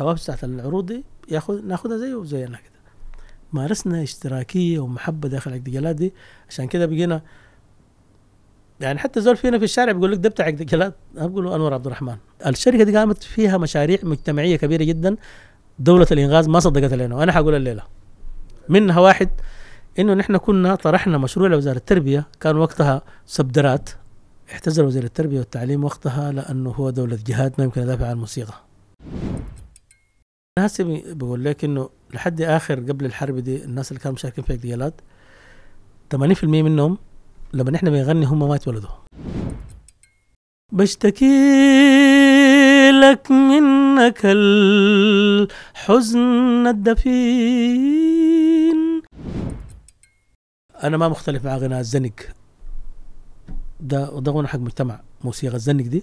الحواف بتاعت العروض دي ياخد ناخدها زيه وزينا كده مارسنا اشتراكيه ومحبه داخل الاعتقالات دي عشان كده بقينا يعني حتى زول فينا في الشارع بيقول لك ده بتاع اعتقالات انا بقول له انور عبد الرحمن الشركه دي قامت فيها مشاريع مجتمعيه كبيره جدا دوله الانغاز ما صدقت علينا وانا حقول الليله منها واحد انه نحن كنا طرحنا مشروع لوزاره التربيه كان وقتها سبدرات احتجز وزير التربيه والتعليم وقتها لانه هو دوله جهاد ما يمكن يدافع عن الموسيقى ناس بقول لك انه لحد اخر قبل الحرب دي الناس اللي كانوا مشاركين في اغتيالات 80% منهم لما نحن بنغني هم ما يتولدوا بشتكي لك منك الحزن الدفين انا ما مختلف مع غناء الزنق ده ده غنى حق مجتمع موسيقى الزنق دي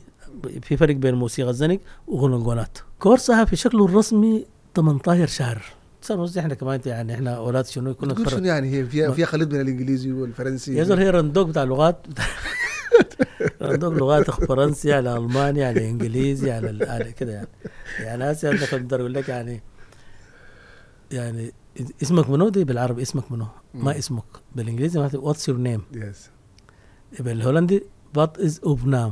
في فرق بين موسيقى الزنق وغنى القونات كورسها في شكله الرسمي 18 شهر صار احنا كمان يعني احنا اولاد شنو كنا نتفرج شنو يعني هي فيها فيها خليط بين الانجليزي والفرنسي يا هي رندوق بتاع لغات رندوق لغات فرنسي على الماني على انجليزي على, على كده يعني يعني هسه انا كنت اقول لك يعني يعني اسمك منو دي بالعربي اسمك منو ما اسمك بالانجليزي ما واتس يور نيم يس بالهولندي وات از اوب نام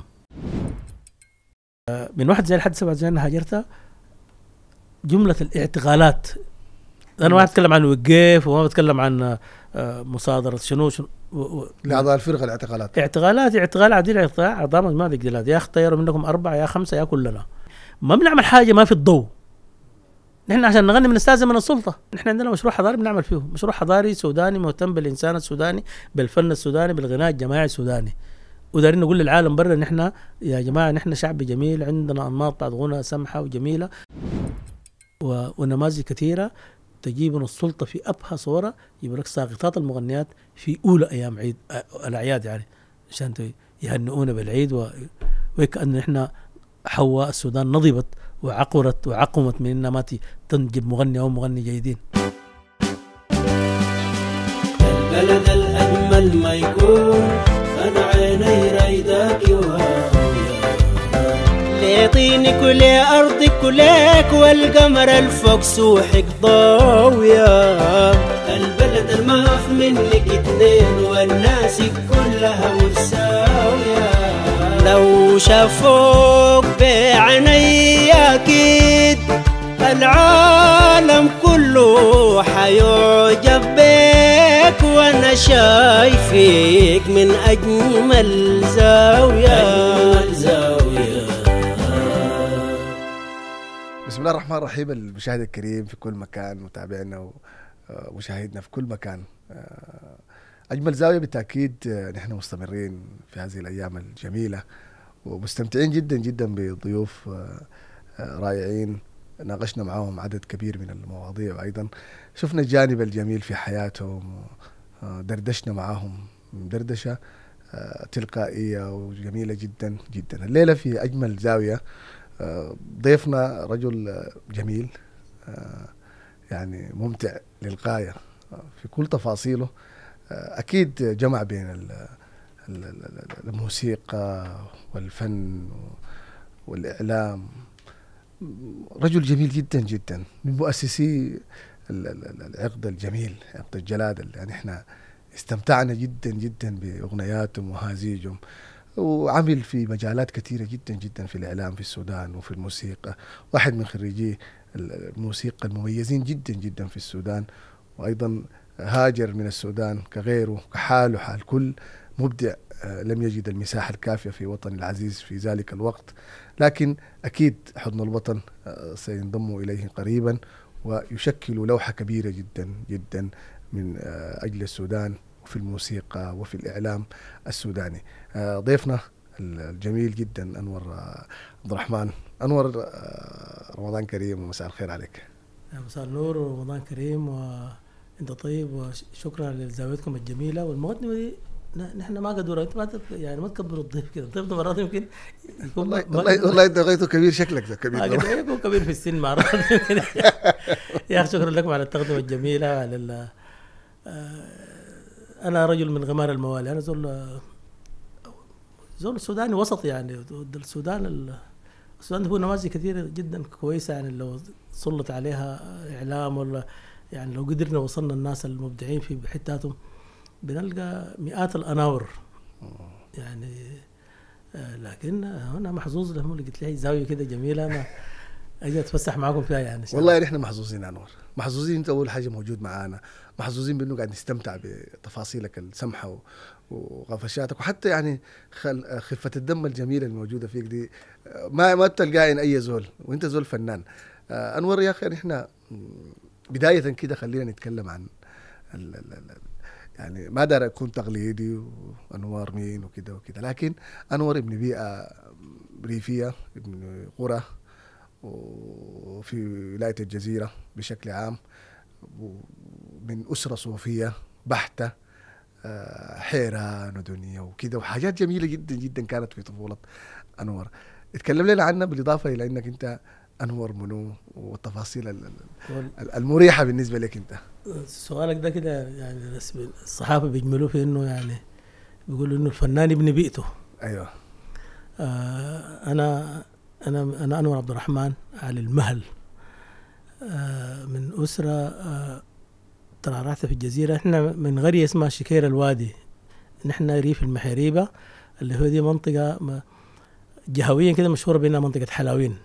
من واحد زي لحد سبعة زي انا هاجرتها جمله الاعتقالات انا ما بتكلم عن وقيف وما بتكلم عن آه، مصادره شنو شنو لاعضاء الفرقه الاعتقالات اعتقالات اعتقال عديل اعتقال اعضاء مجموعه الاعتقالات يا اختيروا منكم اربعه يا خمسه يا كلنا ما بنعمل حاجه ما في الضوء نحن عشان نغني استاذ من السلطه نحن عندنا مشروع حضاري بنعمل فيه مشروع حضاري سوداني مهتم بالانسان السوداني بالفن السوداني بالغناء الجماعي السوداني ودارين نقول للعالم برا نحن يا جماعه نحن شعب جميل عندنا انماط بتاعت غنى سمحه وجميله ونماذج كثيرة تجيب من السلطة في أبهى صورة يجيب لك ساقطات المغنيات في أولى أيام عيد الأعياد يعني عشان يهنئونا بالعيد و... وكأن إحنا حواء السودان نضبت وعقرت وعقمت من إنها ما تنجب مغني أو مغني جيدين البلد الأجمل ما يكون أنا عيني رايداك يوهان يعطيني كل أرض كلك والقمر الفوق سوحك ضاوية البلد المخ منك اتنين والناس كلها مساوية لو شافوك بعيني أكيد العالم كله حيعجب بيك وانا شايفك من اجمل زاويه اجمل زاويه الله الرحمن الرحيم المشاهد الكريم في كل مكان متابعنا ومشاهدنا آه، في كل مكان آه، اجمل زاويه بالتاكيد آه، نحن مستمرين في هذه الايام الجميله ومستمتعين جدا جدا بضيوف رائعين ناقشنا معاهم عدد كبير من المواضيع وايضا شفنا الجانب الجميل في حياتهم دردشنا معاهم دردشه تلقائيه وجميله جدا جدا الليله في اجمل زاويه ضيفنا رجل جميل يعني ممتع للغايه في كل تفاصيله اكيد جمع بين الموسيقى والفن والاعلام رجل جميل جدا جدا من مؤسسي العقد الجميل عقد الجلاد يعني احنا استمتعنا جدا جدا باغنياتهم وهازيجهم وعمل في مجالات كثيرة جدا جدا في الإعلام في السودان وفي الموسيقى واحد من خريجي الموسيقى المميزين جدا جدا في السودان وأيضا هاجر من السودان كغيره كحاله حال كل مبدع آه، لم يجد المساحة الكافية في وطن العزيز في ذلك الوقت لكن أكيد حضن الوطن آه، سينضم إليه قريبا ويشكل لوحة كبيرة جدا جدا من آه، أجل السودان وفي الموسيقى وفي الإعلام السوداني آه، ضيفنا الجميل جدا أنور آه، عبد الرحمن أنور آه، رمضان كريم ومساء الخير عليك مساء النور ورمضان كريم وانت طيب وشكرا لزاويتكم الجميله والمقدمه دي نحن ما قدرنا انت ما يعني ما تكبر الضيف كده الضيف ده مرات يمكن والله والله, انت غيته كبير شكلك ده كبير يكون كبير في السن مرات يا اخي شكرا لكم على التقدمه الجميله على انا رجل من غمار الموالي انا زول زول سوداني وسط يعني السودان السودان هو نماذج كثيره جدا كويسه يعني لو سلط عليها اعلام ولا يعني لو قدرنا وصلنا الناس المبدعين في حتاتهم بنلقى مئات الاناور يعني لكن هنا محظوظ لهم اللي قلت لي زاويه كده جميله انا اجي اتفسح معاكم فيها يعني والله نحن محظوظين انور محظوظين انت اول حاجه موجود معانا محظوظين بانه قاعد نستمتع بتفاصيلك السمحه وغفشاتك وحتى يعني خفه الدم الجميله الموجوده فيك دي ما ما بتلقاها اي زول وانت زول فنان آه، انور يا اخي يعني احنا بدايه كده خلينا نتكلم عن ال ال ال يعني ما دار اكون تقليدي وانوار مين وكده وكده لكن انور ابن بيئه ريفيه ابن قرى وفي ولايه الجزيره بشكل عام من اسره صوفيه بحته آه، حيره ودنيا وكده وحاجات جميله جدا جدا كانت في طفوله انور اتكلم لنا عنها بالاضافه الى انك انت انور منو والتفاصيل المريحه بالنسبه لك انت سؤالك ده كده يعني الصحافه بيجملوه في انه يعني بيقولوا انه الفنان ابن بيئته ايوه آه انا انا انا انور عبد الرحمن على المهل آه من اسره آه قراراتها في الجزيرة احنا من غري اسمها شكير الوادي نحن ريف المحريبة اللي هو دي منطقة جهويا كده مشهورة بأنها منطقة حلاوين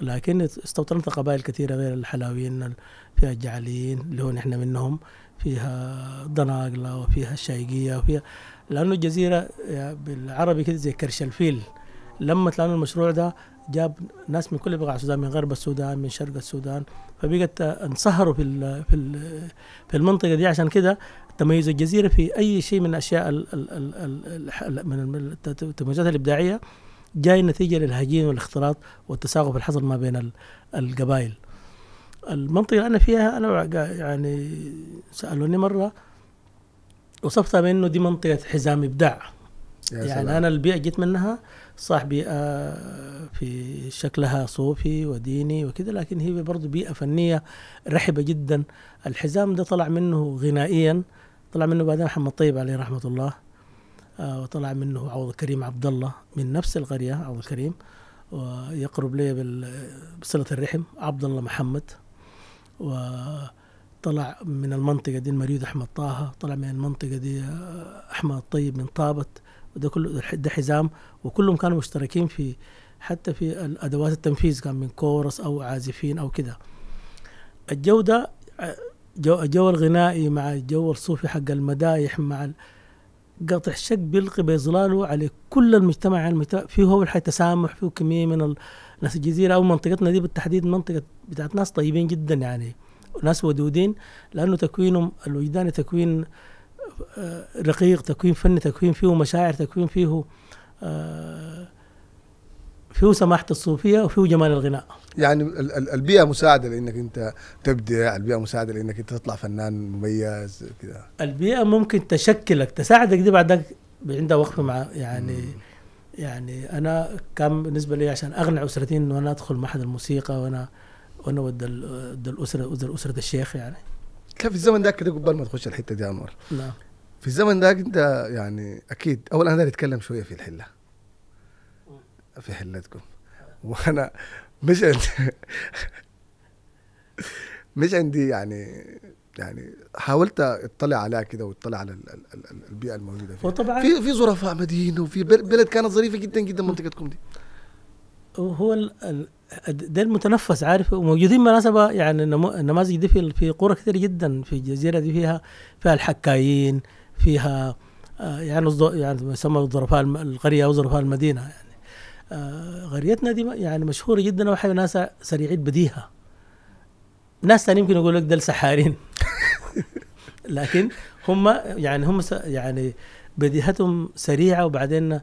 لكن استوطنت قبائل كثيرة غير الحلاوين فيها الجعليين اللي هو نحن منهم فيها ضناقلة وفيها الشايقية وفيها لأنه الجزيرة بالعربي كده زي كرش الفيل لما لانه المشروع ده جاب ناس من كل بقاع السودان من غرب السودان من شرق السودان فبقت انصهروا في في في المنطقه دي عشان كده تميز الجزيره في اي شيء من الاشياء من التميزات الابداعيه جاي نتيجه للهجين والاختلاط والتساقط اللي حصل ما بين القبائل المنطقه اللي انا فيها انا يعني سالوني مره وصفتها بانه دي منطقه حزام ابداع يعني سلام. انا البيئه جيت منها صح بيئة آه، في شكلها صوفي وديني وكذا لكن هي برضه بيئة فنية رحبة جدا الحزام ده طلع منه غنائيا طلع منه بعدين محمد طيب عليه رحمة الله آه، وطلع منه عوض كريم عبد الله من نفس القرية عوض كريم ويقرب لي بصلة الرحم عبد الله محمد وطلع من المنطقة دي المريود أحمد طه طلع من المنطقة دي آه، أحمد طيب من طابت وده كله ده حزام وكلهم كانوا مشتركين في حتى في الادوات التنفيذ كان من كورس او عازفين او كده الجوده جو, الجو الغنائي مع الجو الصوفي حق المدايح مع قطع شق بيلقي بظلاله على كل المجتمع يعني في فيه هو الحي تسامح فيه كميه من ناس الجزيره او منطقتنا دي بالتحديد منطقه بتاعت ناس طيبين جدا يعني ناس ودودين لانه تكوينهم الوجداني تكوين آه، رقيق تكوين فني تكوين فيه مشاعر تكوين فيه آه، فيه سماحة الصوفية وفيه جمال الغناء يعني البيئة مساعدة لأنك أنت تبدع البيئة مساعدة لأنك أنت تطلع فنان مميز كذا البيئة ممكن تشكلك تساعدك دي بعدك عندها وقفة مع يعني مم. يعني أنا كان بالنسبة لي عشان أغنى أسرتي إنه أنا أدخل معهد الموسيقى وأنا وأنا ود الأسرة ود الأسرة الشيخ يعني كان في الزمن ذاك كده قبل ما تخش الحتة دي يا أنور نعم في الزمن ذاك أنت يعني أكيد أول أنا نتكلم شوية في الحلة في حلتكم وانا مش عندي مش عندي يعني يعني حاولت اطلع عليها كده واطلع على البيئه الموجوده فيها وطبعا في في ظرفاء مدينه وفي بلد كانت ظريفه جدا جدا منطقتكم دي هو ده المتنفس عارف وموجودين بالمناسبة يعني النماذج دي في في قرى كثير جدا في الجزيرة دي فيها فيها الحكايين فيها آه، يعني يعني ما يسمى ظرفاء القرية أو ظرفاء المدينة يعني آه، غريتنا دي يعني مشهوره جدا وحاجة ناس سريعي البديهه ناس ثاني يمكن يقول لك ده سحارين لكن هم يعني هم يعني بديهتهم سريعه وبعدين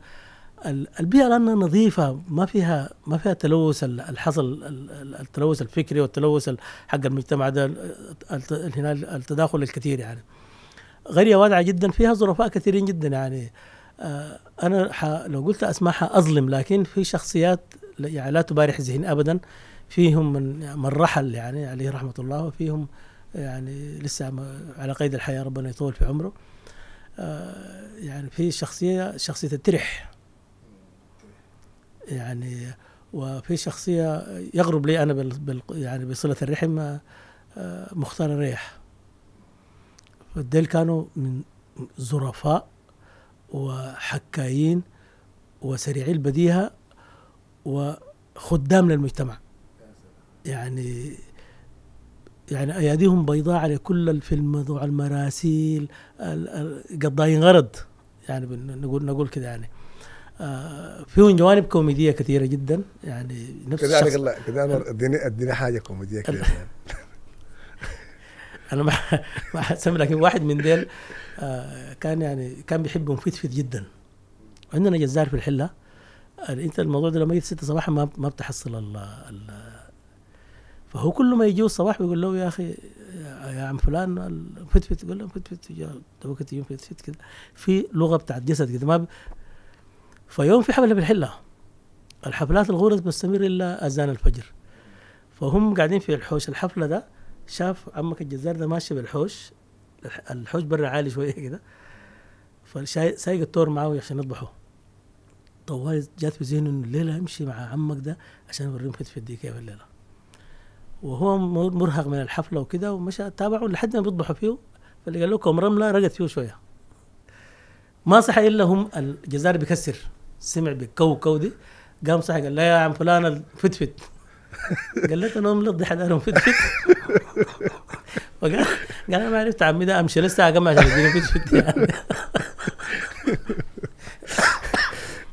البيئه لانها نظيفه ما فيها ما فيها تلوث الحصل التلوث الفكري والتلوث حق المجتمع ده هنا التداخل الكثير يعني غير واضعة جدا فيها ظرفاء كثيرين جدا يعني آه، انا ح... لو قلت اسماء حاظلم لكن في شخصيات يعني لا تبارح ذهني ابدا فيهم من من رحل يعني عليه رحمه الله وفيهم يعني لسه على قيد الحياه ربنا يطول في عمره آه، يعني في شخصيه شخصيه الترح يعني وفي شخصيه يغرب لي انا بال... بال... يعني بصله الرحم آه، مختار الريح فديل كانوا من ظرفاء وحكايين وسريعي البديهة وخدام للمجتمع يعني يعني أياديهم بيضاء على كل الفيلم موضوع المراسيل قضايين غرض يعني نقول نقول كده يعني آه، فيهم جوانب كوميديه كثيره جدا يعني نفس كذلك الله كذلك اديني اديني حاجه كوميديه كذا انا ما ما لك لكن واحد من ديل آه، كان يعني كان بيحبهم فتفت جدا عندنا جزار في الحله آه، انت الموضوع ده لما يجي 6 صباحا ما ما بتحصل ال فهو كل ما يجي الصباح بيقول له يا اخي يا عم فلان فتفت يقول له فتفت توك يوم فتفت كده في لغه بتاعت جسد كده ما ب... فيوم في حفله بالحله الحفلات الغرز بتستمر الا اذان الفجر فهم قاعدين في الحوش الحفله ده شاف عمك الجزار ده ماشي بالحوش الحوش برا عالي شويه كده فسايق التور معاه عشان يذبحه طوال جات في ذهنه انه الليله امشي مع عمك ده عشان اوريهم كتف يدي كيف الليله وهو مرهق من الحفله وكده ومشى تابعه لحد ما بيذبحوا فيه فاللي قال لكم رمله رقت فيه شويه ما صحى الا هم الجزار بيكسر سمع بكو كو دي قام صحى قال لا يا عم فلان الفتفت قال لك انا املط ضحك انا فتفت قال انا ما عرفت عمي ده امشي لسه اجمع عشان اديني في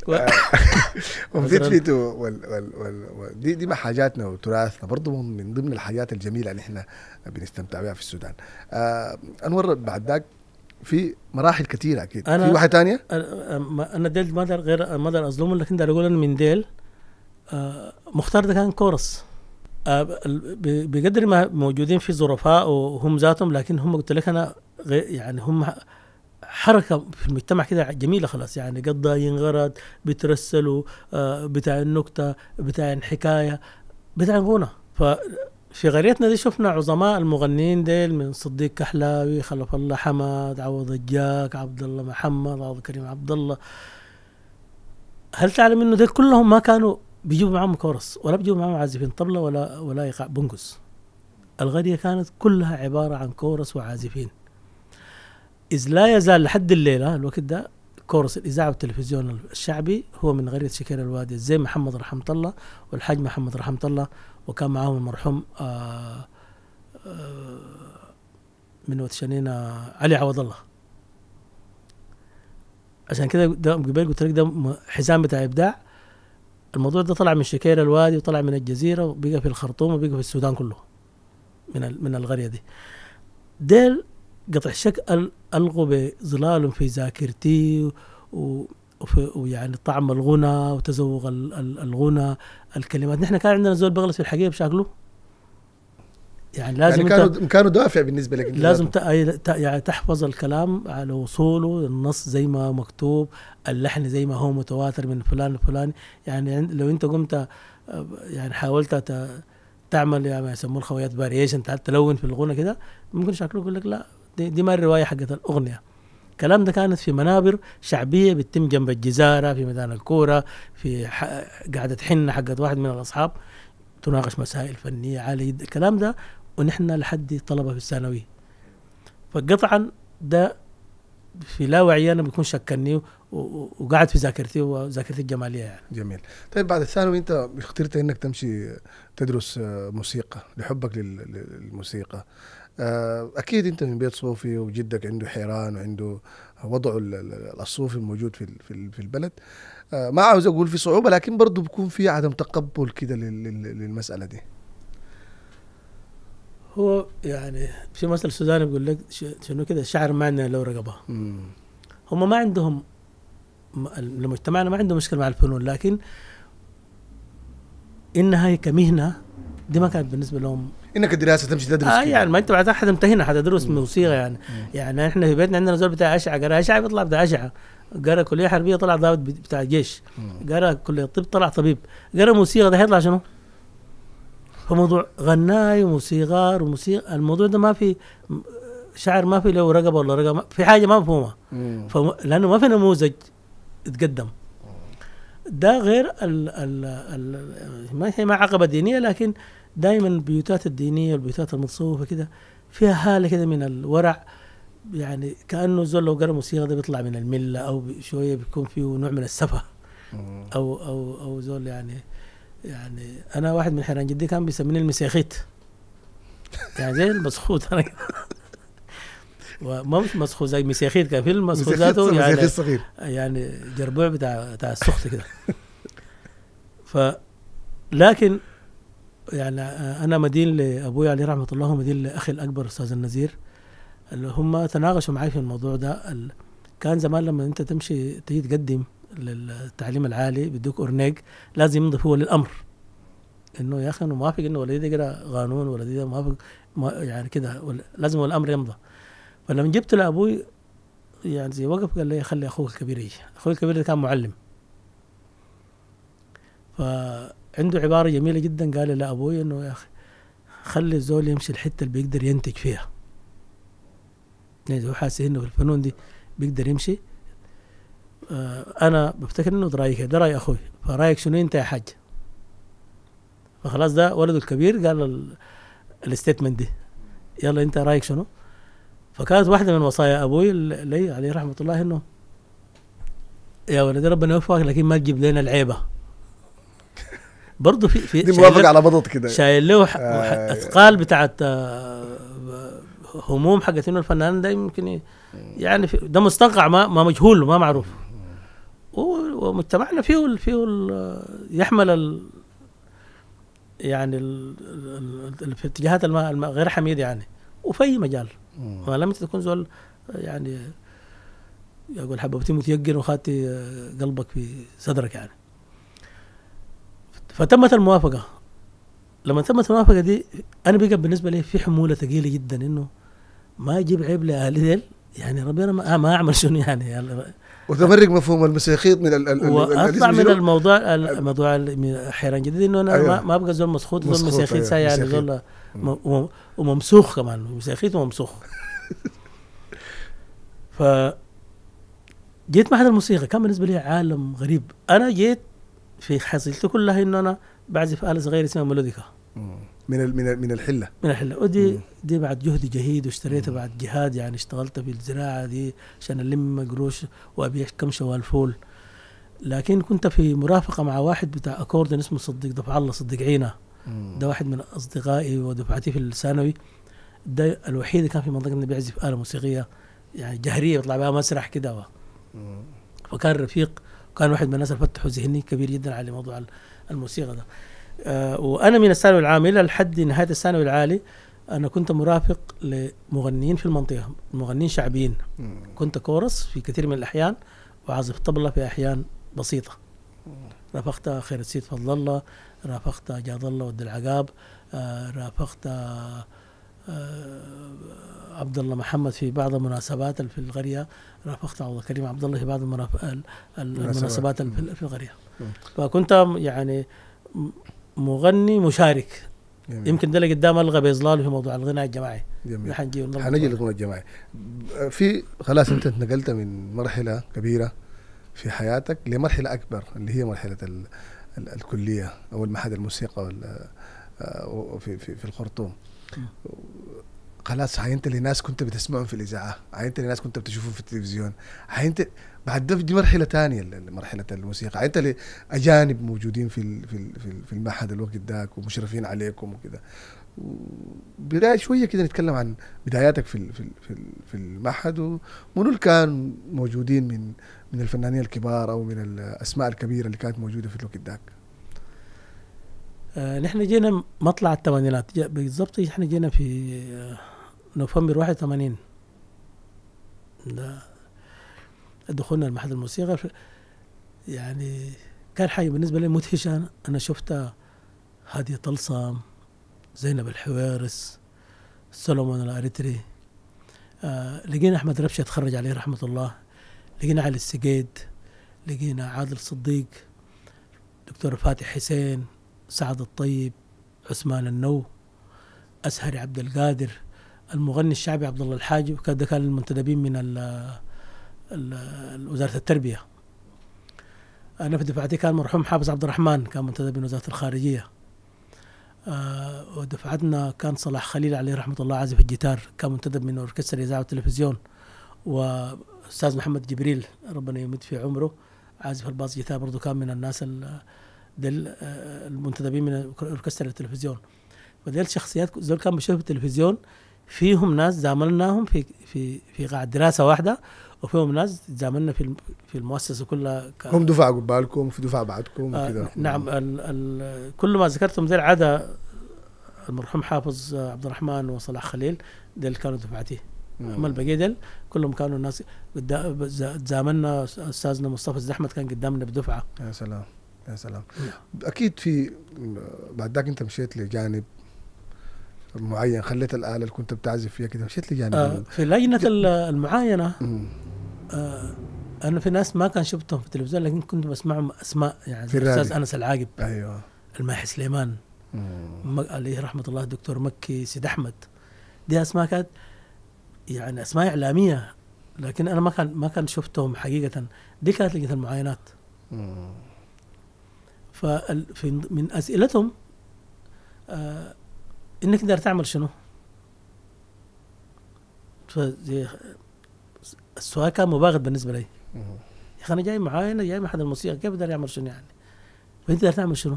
آه. وفتفته وال وال وال دي دي حاجاتنا وتراثنا برضه من ضمن الحاجات الجميله اللي احنا بنستمتع بها في السودان آه انور بعد ذاك في مراحل كثيره اكيد في واحده ثانيه انا ديل ما غير ما اظلمه لكن ده اقول انا من ديل آه مختار ده كان كورس آه، بقدر ما موجودين في ظرفاء وهم ذاتهم لكن هم قلت لك انا يعني هم حركة في المجتمع كده جميلة خلاص يعني قضى ينغرد بيترسلوا آه، بتاع النكتة بتاع الحكاية بتاع غنى ففي قريتنا دي شفنا عظماء المغنيين ديل من صديق كحلاوي خلف الله حمد عوض الجاك عبد الله محمد عوض كريم عبد الله هل تعلم انه ديل كلهم ما كانوا بيجيبوا معاهم كورس ولا بيجيبوا معاهم عازفين طبلة ولا ولا إيقاع بنقص الغادية كانت كلها عبارة عن كورس وعازفين إذ لا يزال لحد الليلة الوقت ده كورس الإذاعة والتلفزيون الشعبي هو من غرية شكير الوادي زي محمد رحمة الله والحاج محمد رحمة الله وكان معاهم المرحوم آآ آه، آآ آه، من وتشنين علي عوض الله عشان كده قبل قلت لك ده حزام بتاع إبداع الموضوع ده طلع من شكير الوادي وطلع من الجزيرة وبقى في الخرطوم وبقى في السودان كله من من القرية دي ديل قطع شكل ألغوا بظلال في ذاكرتي ويعني طعم الغنى وتزوغ الغنى الكلمات نحن كان عندنا زول بغلس في الحقيقة بشكله يعني لازم يعني كانوا كانوا دافع بالنسبه لك لازم يعني تحفظ الكلام على وصوله النص زي ما مكتوب اللحن زي ما هو متواتر من فلان لفلان يعني لو انت قمت آه، يعني حاولت تعمل يعني ما يسموه الخويات فاريشن تلون في الغنى كده ممكن شكله يقول لك لا دي, دي ما الروايه حقت الاغنيه الكلام ده كانت في منابر شعبيه بتتم جنب الجزاره في ميدان الكوره في قاعده حنه حقت واحد من الاصحاب تناقش مسائل فنيه عاليه الكلام ده ونحن لحد طلبه في الثانوي فقطعا ده في لا وعي انا بيكون شكلني وقعد في ذاكرتي وذاكرتي الجماليه يعني جميل طيب بعد الثانوي انت اخترت انك تمشي تدرس آه، موسيقى لحبك للموسيقى آه، اكيد انت من بيت صوفي وجدك عنده حيران وعنده وضعه الصوفي الموجود في في البلد آه، ما عاوز اقول في صعوبه لكن برضه بيكون في عدم تقبل كده للمساله دي هو يعني في مثل سوداني بيقول لك شنو كذا الشعر عندنا لو رقبه هم ما عندهم لمجتمعنا ما عنده مشكله مع الفنون لكن انها هي كمهنه دي ما كانت بالنسبه لهم انك الدراسه تمشي تدرس اه يعني ما انت بعد حد امتهنها حتدرس موسيقى يعني مم. يعني احنا في بيتنا عندنا زول بتاع اشعه قرا اشعه بيطلع بتاع اشعه قرا كليه حربيه طلع ضابط بتاع جيش قرا كليه طب طلع طبيب قرا موسيقى ده هيطلع شنو؟ فموضوع غناي وموسيقار وموسيقى الموضوع ده ما في شعر ما في له رقبه ولا رقبه في حاجه ما مفهومه لانه ما في نموذج تقدم ده غير ال ال ال ما هي ما عقبه دينيه لكن دائما البيوتات الدينيه والبيوتات المتصوفه كده فيها حاله كده من الورع يعني كانه زول لو قرا موسيقى ده بيطلع من المله او شويه بيكون فيه نوع من السفه او او او زول يعني يعني انا واحد من حيران جدي كان بيسميني المسيخيت يعني زي المسخوط انا وما مسخوط زي مسيخيت كان في المسخوط ذاته يعني صغير. يعني جربوع بتاع بتاع السخط كده ف لكن يعني انا مدين لابوي عليه رحمه الله ومدين لاخي الاكبر استاذ النزير اللي هم تناقشوا معي في الموضوع ده كان زمان لما انت تمشي تيجي تقدم للتعليم العالي بدوك أورنيج لازم يمضي هو للأمر انه يا اخي انا موافق انه ولدي يقرا قانون ولدي موافق يعني كده لازم الامر يمضى فلما جبت لابوي يعني زي وقف قال لي خلي اخوك الكبير يجي اخوي الكبير كان معلم فعنده عباره جميله جدا قال لابوي انه يا اخي خلي الزول يمشي الحته اللي بيقدر ينتج فيها يعني هو حاسس انه في الفنون دي بيقدر يمشي آه، انا بفتكر انه ده رايك ده راي اخوي فرايك شنو انت يا حاج فخلاص ده ولده الكبير قال الستيتمنت دي يلا انت رايك شنو فكانت واحده من وصايا ابوي لي عليه رحمه الله انه يا ولدي ربنا يوفقك لكن ما تجيب لنا العيبه برضه في في دي موافق على بطط كده شايل له آه، يعني. اثقال بتاعت آه، هموم حقت انه الفنان ده يمكن يعني ده مستنقع ما, ما مجهول ما معروف ومجتمعنا فيه فيه يحمل الـ يعني الاتجاهات في اتجاهات غير حميده يعني وفي اي مجال ما لم تكون زول يعني يقول حببتي متيقن وخاتي قلبك في صدرك يعني فتمت الموافقه لما تمت الموافقه دي انا بقى بالنسبه لي في حموله ثقيله جدا انه ما يجيب عيب لاهلي ديل يعني ربنا ما, آه، ما اعمل شنو يعني, يعني وتفرق مفهوم المسيخيط من ال ال واطلع من الموضوع الموضوع حيران جدا انه انا أيوة. ما ابقى زول مسخوط زول مسيخيط أيوة. يعني زول وممسوخ كمان مسيخيط وممسوخ ف جيت معهد الموسيقى كان بالنسبه لي عالم غريب انا جيت في حصيلتي كلها انه انا بعزف اله صغيره اسمها ميلوديكا من من من الحله من الحله ودي مم. دي بعد جهد جهيد واشتريتها بعد جهاد يعني اشتغلت في الزراعه دي عشان الم قروش وابيع كم شوال فول لكن كنت في مرافقه مع واحد بتاع اكوردن اسمه صديق دفع الله صديق عينا ده واحد من اصدقائي ودفعتي في الثانوي ده الوحيد اللي كان في منطقه من بيعزف اله موسيقيه يعني جهريه يطلع بها مسرح كده فكان رفيق وكان واحد من الناس اللي فتحوا ذهني كبير جدا على موضوع الموسيقى ده آه، وانا من الثانوي العام الى لحد نهايه الثانوي العالي انا كنت مرافق لمغنيين في المنطقه مغنيين شعبيين كنت كورس في كثير من الاحيان وعازف طبله في احيان بسيطه رافقت خير السيد فضل الله رافقت جاد الله ود العقاب آه، رافقت آه، عبد الله محمد في بعض المناسبات في القريه رافقت عبد الكريم عبد الله في بعض المناسبات في القريه فكنت يعني مغني مشارك جميل. يمكن ده اللي قدام الغى باظلاله في موضوع الغناء الجماعي جميل حنجي حنجي للغناء الجماعي في خلاص انت انتقلت من مرحله كبيره في حياتك لمرحله اكبر اللي هي مرحله ال ال الكليه او المعهد الموسيقى آه، في في في الخرطوم خلاص عينت لناس كنت بتسمعهم في الاذاعه عينت لناس كنت بتشوفهم في التلفزيون عينت بعد دي مرحله ثانيه مرحله الموسيقى انت اجانب موجودين في في في المعهد الوقت داك ومشرفين عليكم وكذا بداية شوية كده نتكلم عن بداياتك في في في المعهد ومنو اللي كان موجودين من من الفنانين الكبار او من الاسماء الكبيره اللي كانت موجوده في الوقت ذاك. آه نحن جينا مطلع الثمانينات بالضبط نحن جينا في آه، نوفمبر 81 ده دخولنا لمعهد الموسيقى يعني كان حاجه بالنسبه لي مدهشه انا شفت هادي طلسم زينب الحوارس سولومون الاريتري آه لقينا احمد ربشه تخرج عليه رحمه الله لقينا علي السقيد لقينا عادل صديق دكتور فاتح حسين سعد الطيب عثمان النو أسهري عبد القادر المغني الشعبي عبد الله الحاج وكذا كان المنتدبين من وزاره التربيه انا في دفعتي كان مرحوم حافظ عبد الرحمن كان منتدب من وزاره الخارجيه أه ودفعتنا كان صلاح خليل عليه رحمه الله عازف الجيتار كان منتدب من اوركسترا الاذاعه والتلفزيون واستاذ محمد جبريل ربنا يمد في عمره عازف الباص جيتار برضه كان من الناس دل آه، المنتدبين من اوركسترا التلفزيون فديل شخصيات زول كان بشوف التلفزيون فيهم ناس زاملناهم في في في قاعة دراسة واحدة وفيهم ناس تزاملنا في في المؤسسه كلها ك... هم دفعه قبالكم وفي دفعه بعدكم وكذا آه نعم ال ال كل ما ذكرتهم زي عدا المرحوم حافظ عبد الرحمن وصلاح خليل ديل كانوا دفعتي نعم. اما البقيه ديل كلهم كانوا ناس تزاملنا استاذنا مصطفى الزحمة كان قدامنا بدفعه يا سلام يا سلام نعم. اكيد في بعد ذاك انت مشيت لجانب معين خليت الاله اللي كنت بتعزف فيها كده مشيت لجانب آه في لجنه المعاينه آه، انا في ناس ما كان شفتهم في التلفزيون لكن كنت بسمعهم اسماء يعني في الاستاذ انس العاقب ايوه الماحي سليمان عليه رحمه الله دكتور مكي سيد احمد دي اسماء كانت يعني اسماء اعلاميه لكن انا ما كان ما كان شفتهم حقيقه دي كانت لقيت المعاينات ف من اسئلتهم آه انك تقدر تعمل شنو؟ السؤال كان مباغت بالنسبه لي يا اخي انا جاي معاينه جاي مع احد الموسيقى كيف بقدر يعمل شنو يعني؟ وانت تعمل شنو؟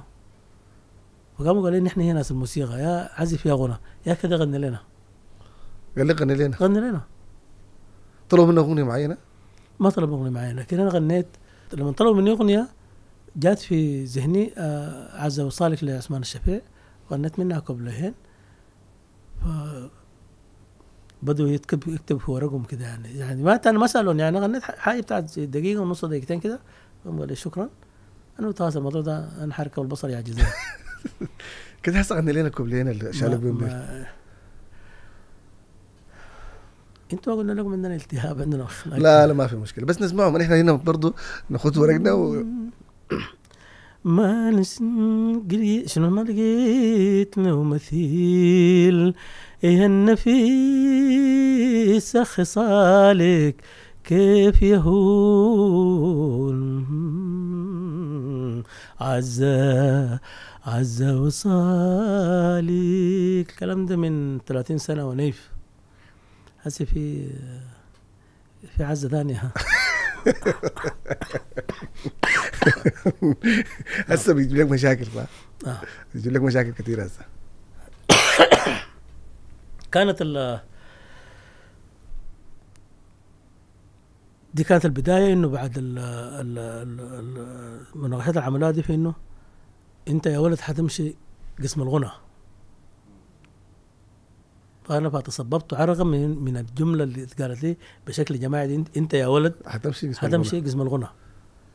فقاموا قالوا لي نحن هنا ناس الموسيقى يا عزف يا غنى يا كذا غني لنا قال لي غني لنا غني لنا طلبوا منه اغنيه معينه؟ ما طلبوا اغنيه معينه لكن انا غنيت لما طلبوا مني اغنيه جات في ذهني آه، عز وصالك لعثمان الشفيع غنيت منها كوبلهين بدوا يكتب يكتب في ورقهم كده يعني يعني ما يعني انا ما سالوني يعني غنيت حاجه بتاعت دقيقه ونص دقيقتين كده قال لي شكرا انا قلت هذا الموضوع ده انا حركه والبصر يعجزني كنت هسه غني لنا كوبلين اللي شالوا بيهم انتوا قلنا لكم عندنا التهاب عندنا لا لا ما في مشكله بس نسمعهم احنا هنا برضه ناخذ ورقنا و... ما نسنقري شنو ما لقيت مثيل يا إيه النفيس خصالك كيف يهون عزة عزة وصالي الكلام ده من 30 سنة ونيف هسي في في عزة ثانية ها هسه بيجيب لك مشاكل آه. بيجيب لك مشاكل كثيره هسه كانت ال دي كانت البدايه انه بعد ال ال ال مناقشات العمليه دي في انه انت يا ولد حتمشي قسم الغنى فانا فتسببت عرقا من من الجمله اللي اتقالت لي بشكل جماعي انت يا ولد حتمشي قسم الغنى, حتمشي قسم الغنى.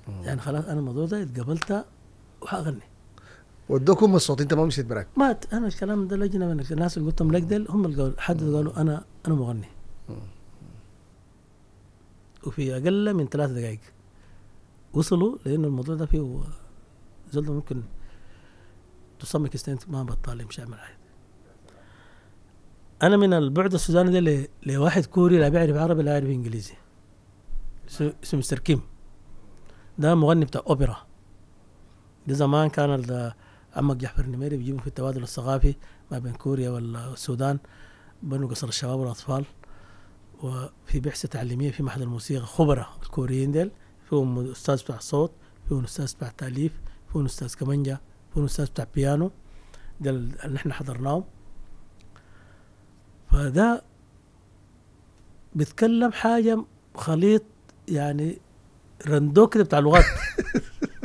يعني خلاص انا الموضوع ده اتقبلت وحاغني ودوكم الصوت انت ما مشيت براك ما انا الكلام ده لجنه من الناس اللي قلتهم لك ديل هم اللي حددوا قالوا انا انا مغني وفي اقل من ثلاث دقائق وصلوا لان الموضوع ده فيه زلت ممكن تصمم كستينت ما بطال يمشي يعمل حاجه انا من البعد السوداني ده لواحد كوري لا بيعرف عربي لا يعرف انجليزي اسمه مستر كيم ده مغني بتاع اوبرا ده زمان كان عمك جحفر النميري بيجيبوا في التبادل الثقافي ما بين كوريا والسودان بنوا قصر الشباب والاطفال وفي بعثه تعليميه في معهد الموسيقى خبرة الكوريين ديل فيهم استاذ بتاع الصوت فيهم استاذ بتاع التاليف فيهم استاذ كمانجا فيهم استاذ بتاع بيانو ديل اللي احنا حضرناهم فده بيتكلم حاجه خليط يعني رندو كده بتاع لغات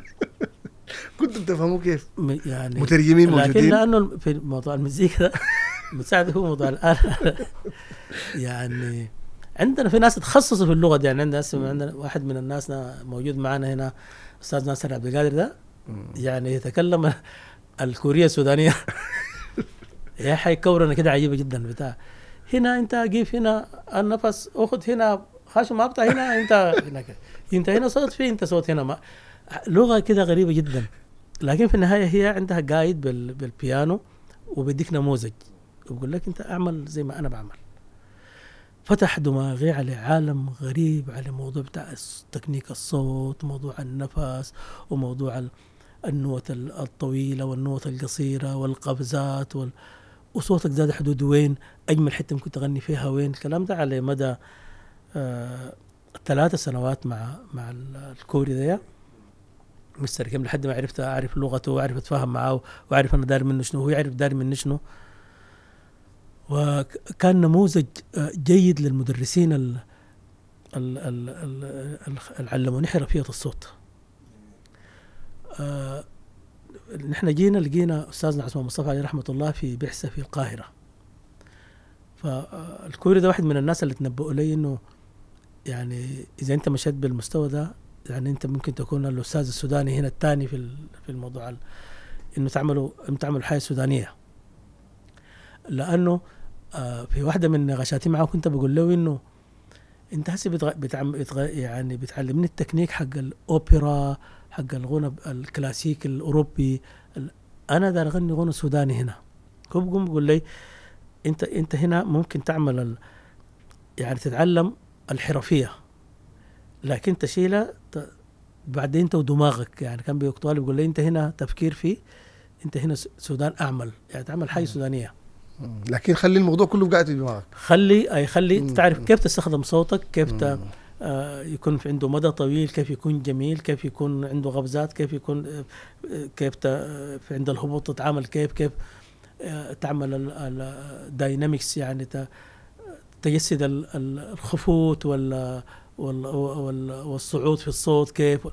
كنت بتفهموه كيف؟ يعني مترجمين موجودين لكن لانه في موضوع المزيكا ده مساعد هو موضوع الاله يعني عندنا في ناس تخصصوا في اللغه دي يعني عندنا عندنا واحد من الناس موجود معنا هنا استاذ ناصر عبد القادر ده يعني يتكلم الكوريه السودانيه يا حي كورنا كده عجيبه جدا بتاع هنا انت جيف هنا النفس اخذ هنا خشم ابطا هنا انت هناك انت هنا صوت في انت صوت هنا ما لغه كده غريبه جدا لكن في النهايه هي عندها بال... بالبيانو وبيديك نموذج ويقول لك انت اعمل زي ما انا بعمل فتح دماغي على عالم غريب على موضوع بتاع تكنيك الصوت موضوع النفس وموضوع النوت الطويلة والنوت القصيرة والقفزات وال... وصوتك زاد حدود وين أجمل حتة ممكن تغني فيها وين الكلام ده على مدى آه ثلاثة سنوات مع مع الكوري ذا مستر كم لحد ما عرفت اعرف لغته واعرف اتفاهم معاه واعرف انا داري منه شنو هو يعرف داري مني شنو وكان نموذج آه، جيد للمدرسين ال اللي علموني حرفية الصوت آه، نحن جينا لقينا استاذنا عثمان مصطفى عليه رحمه الله في بعثه في القاهره فالكوري آه، ده واحد من الناس اللي تنبؤوا لي انه يعني اذا انت مشيت بالمستوى ده يعني انت ممكن تكون الاستاذ السوداني هنا الثاني في في الموضوع انه تعملوا تعملوا حياه سودانيه لانه آه، في واحده من نقاشاتي معه كنت بقول له انه انت هسه بتغ... بتعم... بتغ... يعني بتعلمني التكنيك حق الاوبرا حق الغنى الكلاسيك الاوروبي انا داير اغني غنى سوداني هنا هو قوم قول لي انت انت هنا ممكن تعمل ال... يعني تتعلم الحرفيه لكن تشيلها بعدين انت ودماغك يعني كان بيقول يقول لي انت هنا تفكير في انت هنا سودان اعمل يعني تعمل حاجه سودانيه لكن خلي الموضوع كله قاعد في دماغك خلي اي خلي تعرف كيف تستخدم صوتك كيف ت... آه يكون في عنده مدى طويل كيف يكون جميل كيف يكون عنده غبزات كيف يكون آه، كيف كيف في عند الهبوط تتعامل كيف كيف آه، تعمل الداينامكس يعني تجسد الخفوت وال والصعود في الصوت كيف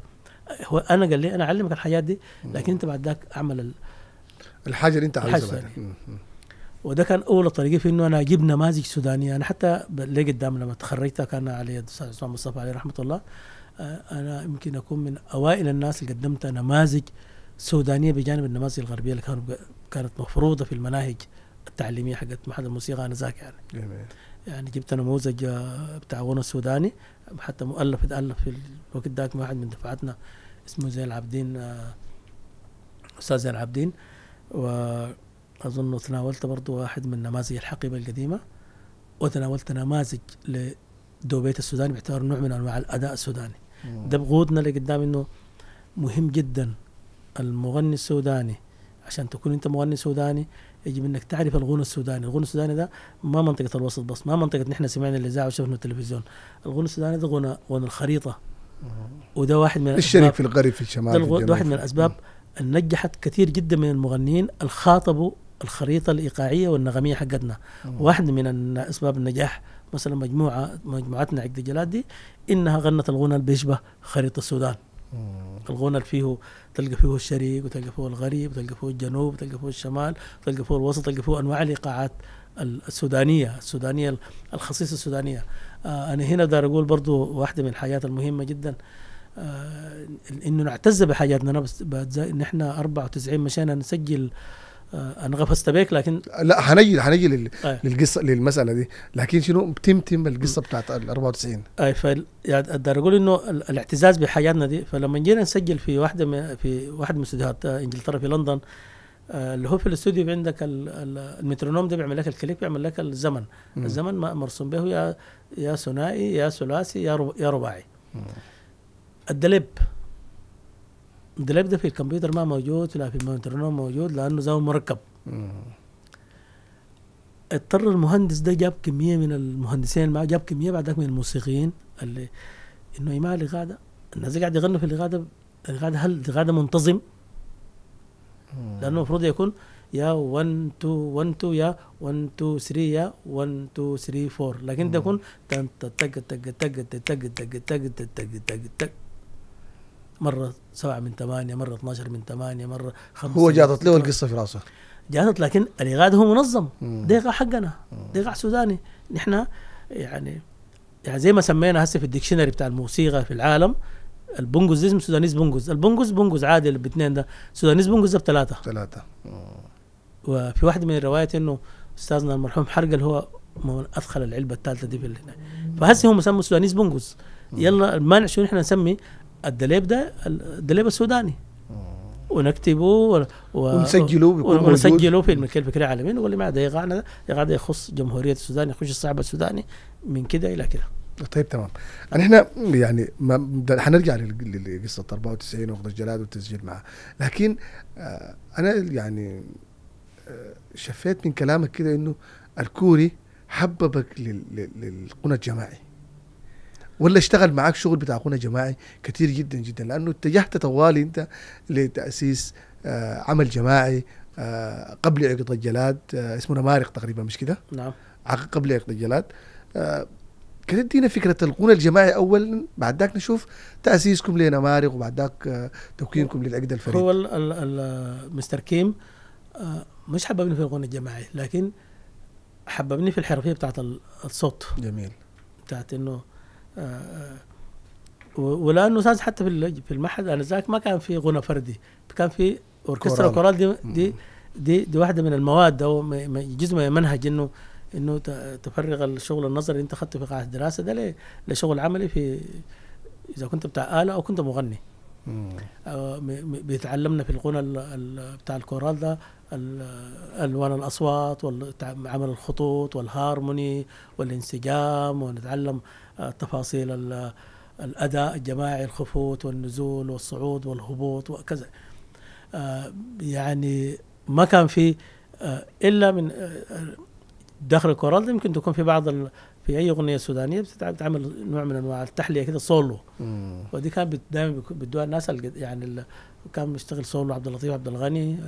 هو انا قال لي انا اعلمك الحاجات دي لكن انت بعد ذاك اعمل الحاجه اللي انت عايزها يعني. وده كان اول طريقه في انه انا اجيب نماذج سودانيه انا حتى ليه قدام لما تخرجت كان علي الاستاذ عثمان مصطفى عليه رحمه الله آه، انا يمكن اكون من اوائل الناس اللي قدمت نماذج سودانيه بجانب النماذج الغربيه اللي كانت مفروضه في المناهج التعليميه حقت معهد الموسيقى انا ذاك يعني جميل. يعني جبت نموذج آه، بتاع غنى السوداني حتى مؤلف اتألف في الوقت ذاك واحد من دفعتنا اسمه زين العابدين آه، استاذ زين العابدين واظن تناولت برضه واحد من نماذج الحقيبه القديمه وتناولت نماذج لدوبيت السوداني باعتبار نوع من انواع الاداء السوداني ده بغوضنا اللي قدام انه مهم جدا المغني السوداني عشان تكون انت مغني سوداني يجب انك تعرف الغنى السوداني، الغنى السوداني ده ما منطقه الوسط بس، ما منطقه نحن سمعنا الاذاعه وشفنا التلفزيون، الغنى السوداني ده غنى غنى الخريطه وده واحد من الشريك في الغرب في الشمال ده, واحد من الاسباب أن نجحت كثير جدا من المغنيين الخاطبوا الخريطه الايقاعيه والنغميه حقتنا، واحد من اسباب النجاح مثلا مجموعه مجموعتنا عقد جلاد دي انها غنت الغنى اللي بيشبه خريطه السودان. الغنى اللي فيه تلقى فيه الشريك وتلقى فيه الغريب وتلقى فيه الجنوب وتلقى فيه الشمال وتلقى فيه الوسط وتلقى فيه أنواع الإيقاعات السودانية السودانية الخصيصة السودانية آه أنا هنا دار أقول برضو واحدة من الحاجات المهمة جدا آه إنه نعتز بحاجاتنا نحن 94 مشينا نسجل آه، انا غفزت بيك لكن لا هنجي هنجي لل... أي. طيب. للقصه للمساله دي لكن شنو بتمتم القصه بتاعت ال 94 اي ف يعني اقدر اقول انه الاعتزاز بحاجاتنا دي فلما جينا نسجل في واحده في واحد من استديوهات آه، انجلترا في لندن آه، اللي هو في الاستوديو عندك المترونوم ده بيعمل لك الكليك بيعمل لك الزمن م. الزمن مرسوم به يا يا ثنائي يا ثلاثي يا رباعي الدليب الدريب ده في الكمبيوتر ما موجود لا في ما موجود لانه زاو مركب اضطر المهندس ده جاب كميه من المهندسين ما جاب كميه بعدك من الموسيقيين اللي انه اللي قاعده الناس قاعد يغنوا في اللي قاعده هل قاعده منتظم؟ لانه المفروض يكون يا 1 2 1 2 يا 1 2 3 يا 1 2 3 4 لكن ده يكون تك تك تك تك تك تك تك تك تك تك مرة سبعة من ثمانية مرة 12 من ثمانية مرة خمسة هو جاتت له القصة في راسه جاتت لكن الإيغاد هو منظم ده إيقاع حقنا ده إيقاع سوداني نحن يعني يعني زي ما سمينا هسه في الديكشنري بتاع الموسيقى في العالم البونجوز اسم سودانيز بونجوز البونجوز بونجوز عادي اللي باثنين ده سودانيز بونجوز ده بثلاثة ثلاثة وفي واحدة من الروايات انه استاذنا المرحوم حرقل هو من ادخل العلبة الثالثة دي في فهسه هم سموا سودانيز بونجوز يلا المانع شو نحن نسمي الدليب ده الدليب السوداني ونكتبه ونسجله ونسجله في الملكيه الفكريه العالميه لي ما ده يقع يخص جمهوريه السودان يخش الصعب السوداني من كده الى كده طيب تمام يعني احنا يعني ما حنرجع لقصه 94 وقت الجلاد والتسجيل معه لكن آه انا يعني آه، شفيت من كلامك كده انه الكوري حببك للقنا الجماعي ولا اشتغل معاك شغل بتاع غنى جماعي كثير جدا جدا لانه اتجهت طوالي انت لتاسيس آه، عمل جماعي آه، قبل عقد الجلاد آه، اسمه نمارق تقريبا مش كده؟ نعم قبل عقد الجلاد كانت دينا فكرة الغنى الجماعي أولا بعد ذاك نشوف تأسيسكم لنمارق وبعد ذاك توكينكم للعقد الفريد هو مستر كيم مش حببني في الغنى الجماعي لكن حببني في الحرفية بتاعت الصوت جميل بتاعت إنه آه، آه. ولانه ساز حتى في في المعهد انا ذاك ما كان في غنى فردي كان في اوركسترا كورال دي دي دي, دي واحده من المواد او جزء من المنهج انه انه تفرغ الشغل النظري انت اخذته في قاعه الدراسه ده لشغل عملي في اذا كنت بتاع اله او كنت مغني بيتعلمنا في الغنى بتاع الكورال ده الوان الاصوات وعمل الخطوط والهارموني والانسجام ونتعلم تفاصيل الاداء الجماعي الخفوت والنزول والصعود والهبوط وكذا آه، يعني ما كان في آه، الا من آه، داخل الكورال يمكن تكون في بعض في اي اغنيه سودانيه بتتعمل نوع من انواع التحليه كده سولو ودي كان دائما بدوها الناس يعني كان بيشتغل سولو عبد اللطيف عبد الغني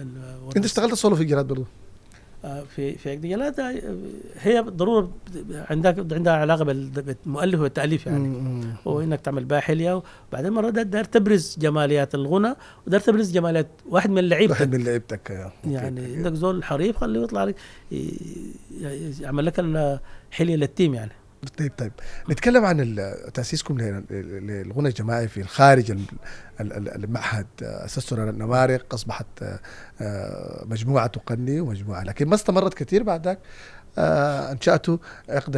انت اشتغلت سولو في الجراد برضه في في اكديه هي ضروره عندها عندها علاقه بالمؤلف والتاليف يعني وانك تعمل بها حليه وبعدين مره ده دار تبرز جماليات الغنى ودار تبرز جماليات واحد من لعيبتك واحد من لعيبتك يعني عندك زول حريف خليه يطلع لك يعمل لك حليه للتيم يعني طيب طيب نتكلم عن تاسيسكم للغنى الجماعي في الخارج المعهد آه، اسستوا النمارق اصبحت آه، آه، مجموعه تقني ومجموعه لكن ما استمرت كثير بعد ذاك انشاتوا عقد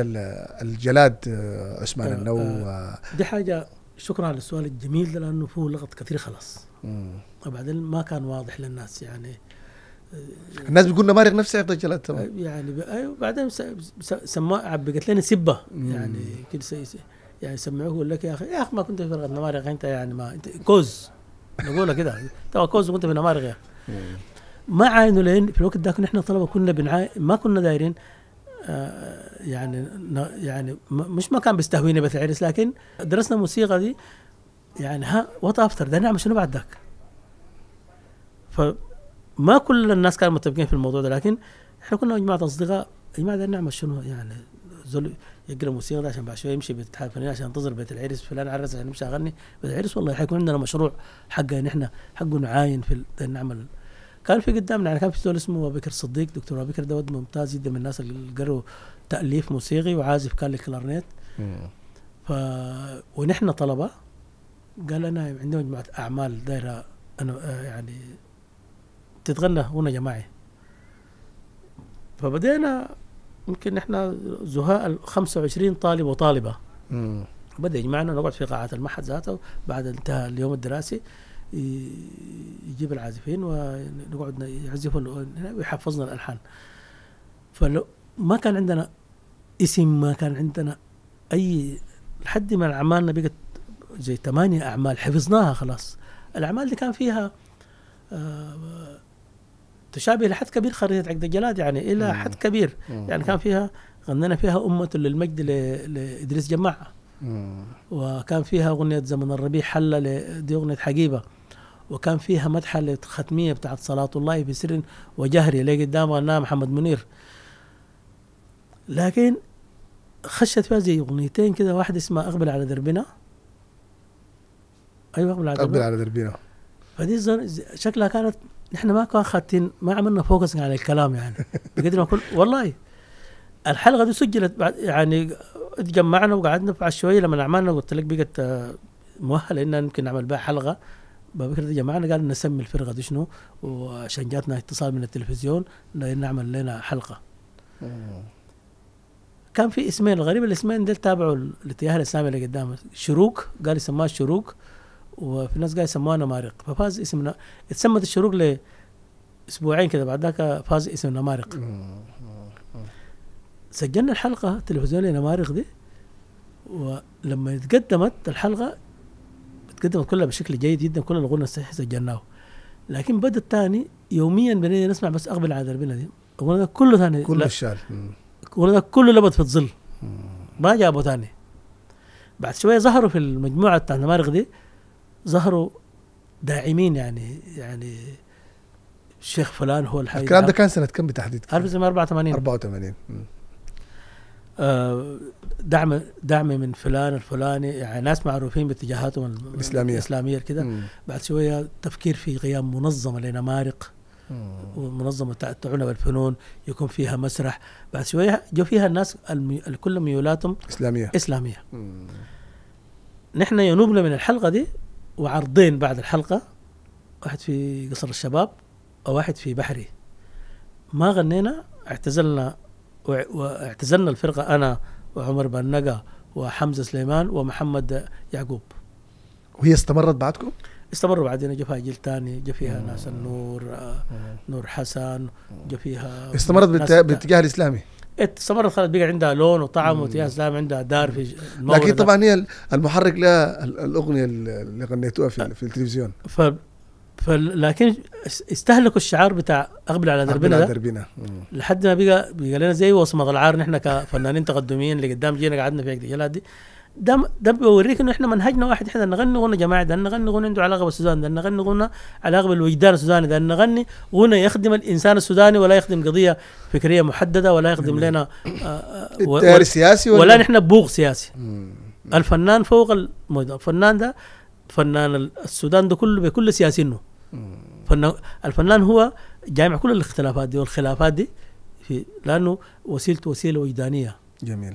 الجلاد عثمان النو دي حاجه شكرا على السؤال الجميل لانه فيه لغط كثير خلاص وبعدين ما كان واضح للناس يعني الناس بتقول نمارق مارق نفسي يا تمام يعني ايوه بعدين سماه عبقت لنا سبه يعني كده يعني سمعوه يقول لك يا اخي يا اخي ما كنت في فرقه نمارق انت يعني ما انت كوز نقولها كده ترى كوز وكنت في نمارق يا اخي عاينوا لين في الوقت ذاك نحن طلبه كنا بنعاي ما كنا دايرين آه، يعني يعني مش ما كان بيستهويني بث العرس لكن درسنا الموسيقى دي يعني ها وات افتر ده نعمل شنو بعد ذاك ما كل الناس كانوا متفقين في الموضوع ده لكن احنا كنا جماعه اصدقاء جماعه نعمل شنو يعني زول يقرا موسيقى عشان بعد شويه يمشي بيت الفنيه عشان ينتظر بيت العرس فلان عرس عشان يمشي اغني بيت العرس والله حيكون عندنا مشروع حقه ان يعني احنا حقه نعاين في نعمل كان في قدامنا يعني كان في زول اسمه ابو بكر الصديق دكتور ابو بكر ده ود ممتاز جدا من الناس اللي قروا تاليف موسيقي وعازف كان للكلارنيت ف ونحن طلبه قال انا عندي مجموعه اعمال دايره انا آه، يعني تتغنى هنا جماعي فبدينا يمكن احنا زهاء 25 طالب وطالبه بدا يجمعنا نقعد في قاعات المعهد ذاته بعد انتهى اليوم الدراسي يجيب العازفين ونقعد يعزفون ويحفظنا الالحان فلو ما كان عندنا اسم ما كان عندنا اي لحد ما اعمالنا بقت زي ثمانية اعمال حفظناها خلاص الاعمال اللي كان فيها آه تشابه لحد كبير خريطه عقد الجلاد يعني الى حد كبير يعني كان فيها غنينا فيها امه للمجد لادريس جماعه وكان فيها اغنيه زمن الربيع حلة دي اغنيه حقيبه وكان فيها مدحه للختميه بتاعت صلاه الله في سر وجهري اللي قدام غناها محمد منير لكن خشت فيها زي اغنيتين كده واحده اسمها اقبل على دربنا ايوه اقبل على دربنا اقبل على دربنا فدي شكلها كانت نحن ما كان خاتين ما عملنا فوكس على الكلام يعني بقدر ما كل والله الحلقه دي سجلت بعد يعني اتجمعنا وقعدنا بعد شويه لما عملنا قلت لك بقت آه، مؤهله ان يمكن نعمل بها حلقه بكرة جمعنا قال نسمي الفرقه دي شنو وعشان جاتنا اتصال من التلفزيون نعمل لنا حلقه كان في اسمين الغريب الاسمين دول تابعوا الاتجاه الاسلامي اللي قدامه شروق قال يسماه شروق وفي ناس قاعد يسموها نمارق ففاز اسم تسمت الشروق ل اسبوعين كذا بعد ذاك فاز اسم نمارق سجلنا الحلقه تلفزيونية نمارق دي ولما تقدمت الحلقه تقدمت كلها بشكل جيد جدا كل الغنى الصحيح سجلناه لكن بدا الثاني يوميا بنينا نسمع بس اقبل على دربنا دي الغنى كله ثاني كل الشال الغنى كله لبت في الظل ما جابه ثاني بعد شويه ظهروا في المجموعه بتاعت النمارق دي ظهروا داعمين يعني يعني الشيخ فلان هو الحي الكلام ده كان سنه كم بتحديد؟ 1984 84 آه، دعم دعم من فلان الفلاني يعني ناس معروفين باتجاهاتهم الاسلاميه الاسلاميه كده بعد شويه تفكير في قيام منظمه لنمارق ومنظمه تعنى بالفنون يكون فيها مسرح بعد شويه جو فيها الناس الكل ميولاتهم اسلاميه اسلاميه مم. نحن ينوبنا من الحلقه دي وعرضين بعد الحلقه واحد في قصر الشباب وواحد في بحري ما غنينا اعتزلنا واعتزلنا الفرقه انا وعمر بنقا وحمزه سليمان ومحمد يعقوب وهي استمرت بعدكم؟ استمروا بعدين جا فيها جيل ثاني جا فيها ناس النور آه نور حسن جا فيها استمرت بالاتجاه الاسلامي استمرت خالد بقى عندها لون وطعم وتيا سلام عندها دار في لكن طبعا هي المحرك لها الاغنيه اللي غنيتوها في, في التلفزيون ف لكن استهلكوا الشعار بتاع اقبل على دربنا على دربنا لحد ما بقى بقى لنا زي وصمه العار نحن كفنانين تقدميين اللي قدام جينا قعدنا في هيك دي ده ده بيوريك انه احنا منهجنا واحد احنا نغني غنى جماعي ده نغني غنى عنده علاقه بالسودان ده نغني غنى علاقه بالوجدان السوداني ده نغني غنى يخدم الانسان السوداني ولا يخدم قضيه فكريه محدده ولا يخدم لنا آه، آه، التيار السياسي ولا, ولا نحن بوغ سياسي الفنان فوق الموضوع الفنان ده فنان السودان ده كله بكل سياسينه الفنان هو جامع كل الاختلافات دي والخلافات دي في لانه وسيلته وسيله وجدانيه جميل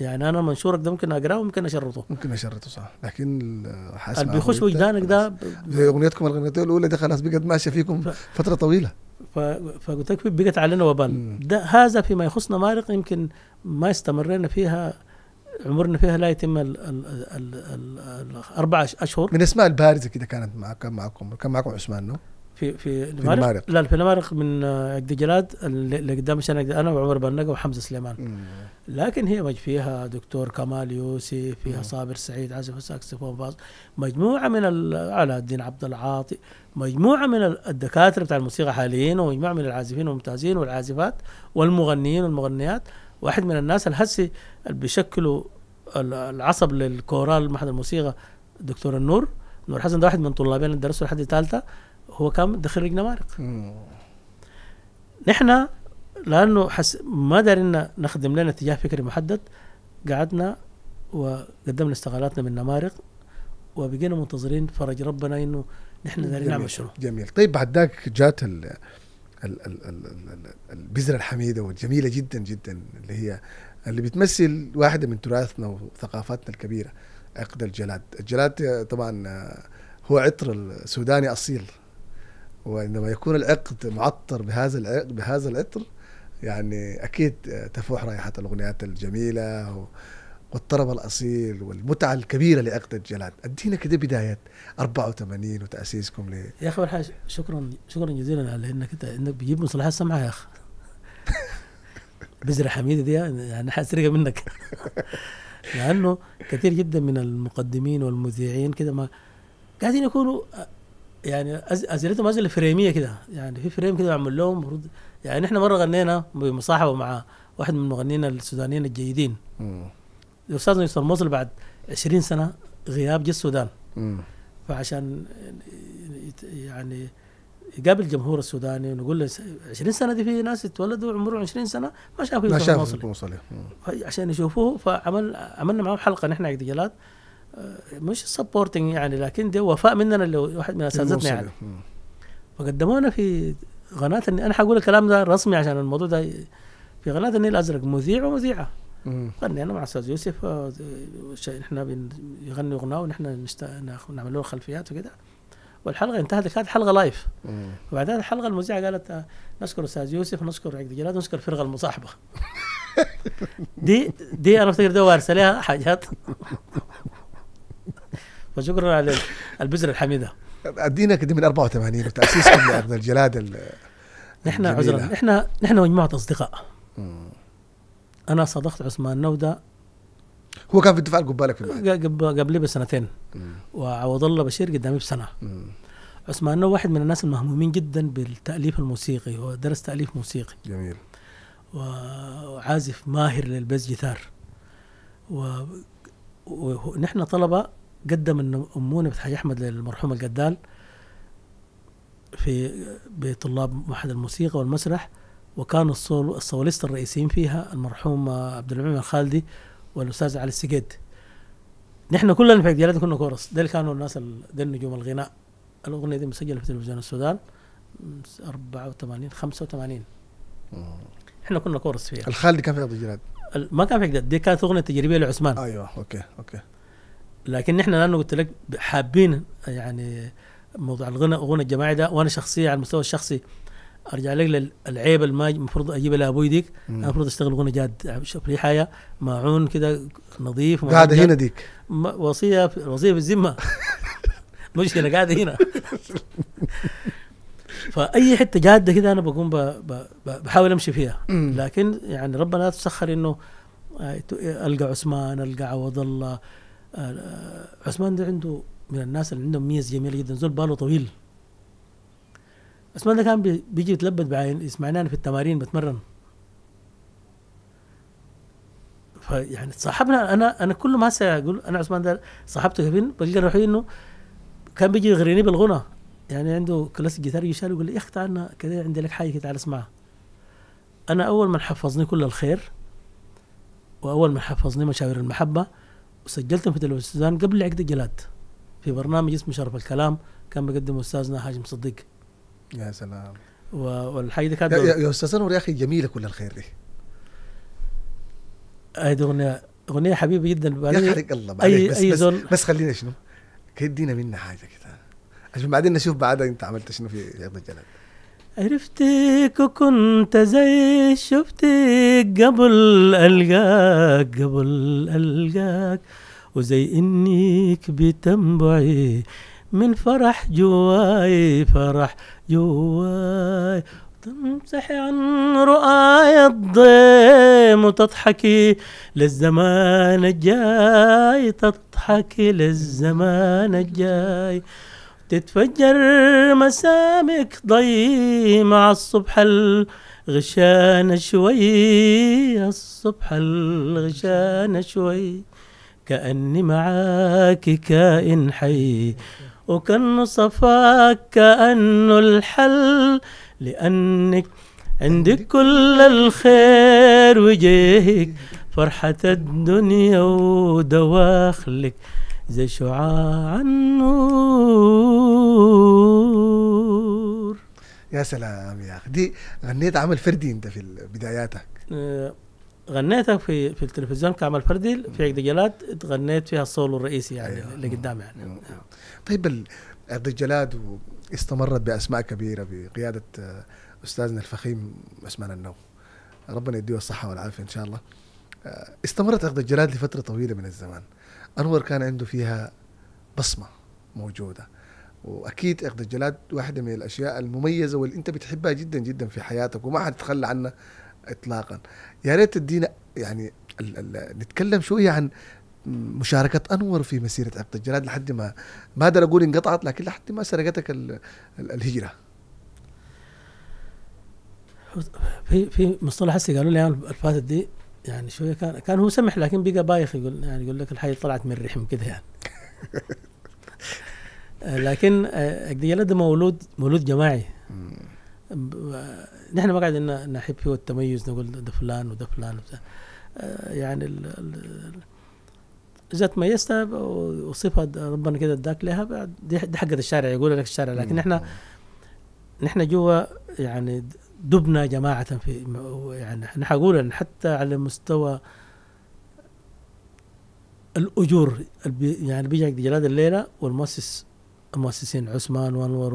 يعني انا منشورك ده ممكن اقراه وممكن اشرطه ممكن اشرطه صح لكن حاسس اللي بيخش وجدانك ده ب... زي اغنيتكم الاغنيتين الاولى دي خلاص بقت ماشيه فيكم ف... فتره طويله ف... فقلت لك بقت علينا وبال ده هذا فيما يخصنا مارق يمكن ما استمرينا فيها عمرنا فيها لا يتم ال ال ال ال الاربع اشهر من اسماء البارزه كده كانت معك معكم كان معكم عثمان نو في في المارق, لا في المارق من آه، عقد جلاد اللي قدام عشان انا وعمر برنقة وحمزه سليمان لكن هي مج فيها دكتور كمال يوسف فيها صابر سعيد عازف الساكسفون باص مجموعه من علاء الدين عبد العاطي مجموعه من الدكاتره بتاع الموسيقى حاليين ومجموعه من العازفين الممتازين والعازفات والمغنيين والمغنيات واحد من الناس الهسي اللي بيشكلوا العصب للكورال معهد الموسيقى دكتور النور نور حسن ده واحد من طلابين اللي درسوا لحد ثالثه هو كان دخيل النمارق نحن لانه حس ما دارنا نخدم لنا اتجاه فكري محدد قعدنا وقدمنا استقالاتنا من نمارق وبقينا منتظرين فرج ربنا انه نحن دارين نعمل شنو جميل طيب بعد ذاك جات ال البذره الحميده والجميله جدا جدا اللي هي اللي بتمثل واحده من تراثنا وثقافاتنا الكبيره عقد الجلاد، الجلاد طبعا هو عطر السوداني اصيل وعندما يكون العقد معطر بهذا العقد بهذا العطر يعني اكيد تفوح رائحه الاغنيات الجميله والطرب الاصيل والمتعه الكبيره لعقد الجلاد، ادينا كده بدايه 84 وتاسيسكم ل يا اخي والحاج شكرا شكرا جزيلا على انك انت انك بتجيب مصطلحات سمعه يا اخي بذره حميده دي يعني, يعني حاسرقها منك لانه كثير جدا من المقدمين والمذيعين كده ما قاعدين يكونوا يعني اسئلتهم اسئله فريميه كده يعني في فريم كده معمول لهم المفروض يعني احنا مره غنينا بمصاحبه مع واحد من المغنيين السودانيين الجيدين الاستاذ يوسف الموصل بعد 20 سنه غياب جه السودان فعشان يعني يقابل الجمهور السوداني ونقول له 20 سنه دي في ناس اتولدوا عمرهم 20 سنه ما شافوا يوسف الموصل عشان يشوفوه فعمل عملنا معاهم حلقه نحن عقد جلاد آه، مش سبورتنج يعني لكن ده وفاء مننا اللي واحد من اساتذتنا يعني فقدمونا في قناه النيل انا حقول الكلام ده رسمي عشان الموضوع ده في قناه النيل الازرق مذيع ومذيعه غنينا مع استاذ يوسف آه، احنا بنغني اغنيه ونحن نعمل له خلفيات وكده والحلقه انتهت كانت حلقه لايف وبعدين الحلقه المذيعه قالت آه، نشكر استاذ يوسف نشكر عقد جلاد نشكر الفرقه المصاحبه دي دي انا افتكر دي وارسلها لها حاجات فشكرا على البذره الحميده ادينا كده من 84 وتاسيس ابن الجلاده نحن عذرا نحن نحن مجموعه اصدقاء انا صدقت عثمان نوده هو كان في الدفاع قبالك في المعهد بسنتين وعوض الله بشير قدامي بسنه مم. عثمان نو واحد من الناس المهمومين جدا بالتاليف الموسيقي هو درس تاليف موسيقي جميل وعازف ماهر للبس جيتار ونحن طلبه قدم امونه امونه بتحيي احمد للمرحوم الجدال في بطلاب معهد الموسيقى والمسرح وكان الصوليست الرئيسيين فيها المرحوم عبد المعين الخالدي والاستاذ علي السجيد نحن كلنا في ديالنا كنا كورس ديل كانوا الناس ديل نجوم الغناء الاغنيه دي مسجله في تلفزيون السودان 84 85 احنا كنا كورس فيها الخالدي كان في اجيالات ما كان في اجيالات دي كانت اغنيه تجريبيه لعثمان ايوه اوكي اوكي لكن نحن لانه قلت لك حابين يعني موضوع الغنى الغنى الجماعي ده وانا شخصيا على المستوى الشخصي ارجع لك للعيب اللي المفروض اجيبها لابوي ديك انا المفروض اشتغل غنى جاد شوف لي حاجه ماعون كده نظيف قاعد هنا ديك وصيه وصيه في الذمه مشكله قاعده هنا فاي حته جاده كده انا بقوم بحاول امشي فيها لكن يعني ربنا تسخر انه آه، القى عثمان القى عوض الله عثمان ده عنده من الناس اللي عندهم ميز جميله جدا زول باله طويل عثمان ده كان بيجي يتلبد بعين يسمعني انا في التمارين بتمرن فيعني صاحبنا انا انا كل ما هسه اقول انا عثمان ده صاحبته كيفين بلقى روحي انه كان بيجي يغريني بالغنى يعني عنده كلاسيك جيتار يشال يقول لي يا اخي تعال كذا عندي لك حاجه تعال اسمعها انا اول من حفظني كل الخير واول من حفظني مشاوير المحبه وسجلتهم في تلفزيون قبل عقد جلاد في برنامج اسمه شرف الكلام كان بقدم استاذنا حاج صديق يا سلام و... والحاجه دي كانت يا, يا استاذ انور يا اخي جميله كل الخير دي هذه اغنيه اغنيه حبيبه جدا يا حرق يعني الله بعدين بس, أي بس, بس, بس خلينا شنو كدينا منا حاجه كده عشان بعدين نشوف بعدها انت عملت شنو في عقد الجلاد عرفتك وكنت زي شفتك قبل ألقاك قبل ألقاك وزي إنك بتنبعي من فرح جواي فرح جواي تمسحي عن رؤاي الضيم وتضحكي للزمان الجاي تضحكي للزمان الجاي تتفجر مسامك ضي مع الصبح الغشان شوي الصبح الغشان شوي كأني معاك كائن حي وكأنه صفاك كأنه الحل لأنك عندك كل الخير وجيهك فرحة الدنيا ودواخلك زي شعاع النور يا سلام يا اخي دي غنيت عمل فردي انت في بداياتك آه، غنيتها في في التلفزيون كعمل فردي في عقد جلاد تغنيت فيها الصولو الرئيسي يعني أيوه. اللي قدامي يعني أيوه. طيب عقد الجلاد استمرت باسماء كبيره بقياده آه، استاذنا الفخيم عثمان النو ربنا يديه الصحه والعافيه ان شاء الله استمرت عقد الجلاد لفتره طويله من الزمان انور كان عنده فيها بصمه موجوده واكيد اخذ الجلاد واحده من الاشياء المميزه واللي انت بتحبها جدا جدا في حياتك وما حتتخلى عنها اطلاقا يا ريت تدينا يعني الـ الـ نتكلم شويه عن مشاركة أنور في مسيرة عقد الجلاد لحد ما ما أقدر أقول انقطعت لكن لحد ما سرقتك الـ الـ الهجرة في في مصطلح هسه قالوا لي الفاتت دي يعني شويه كان كان هو سمح لكن بقى بايخ يقول يعني يقول لك الحي طلعت من الرحم كذا يعني لكن الدجاله ده مولود مولود جماعي آه، نحن ما قاعدين نحب فيه التميز نقول ده فلان وده فلان آه، يعني ال ال اذا تميزت وصفها ربنا كده اداك لها دي, دي حقة الشارع يقول لك الشارع لكن احنا نحن جوا يعني دبنا جماعة في يعني احنا حقول أن حتى على مستوى الأجور يعني بيجي جلاد الليلة والمؤسس المؤسسين عثمان وأنور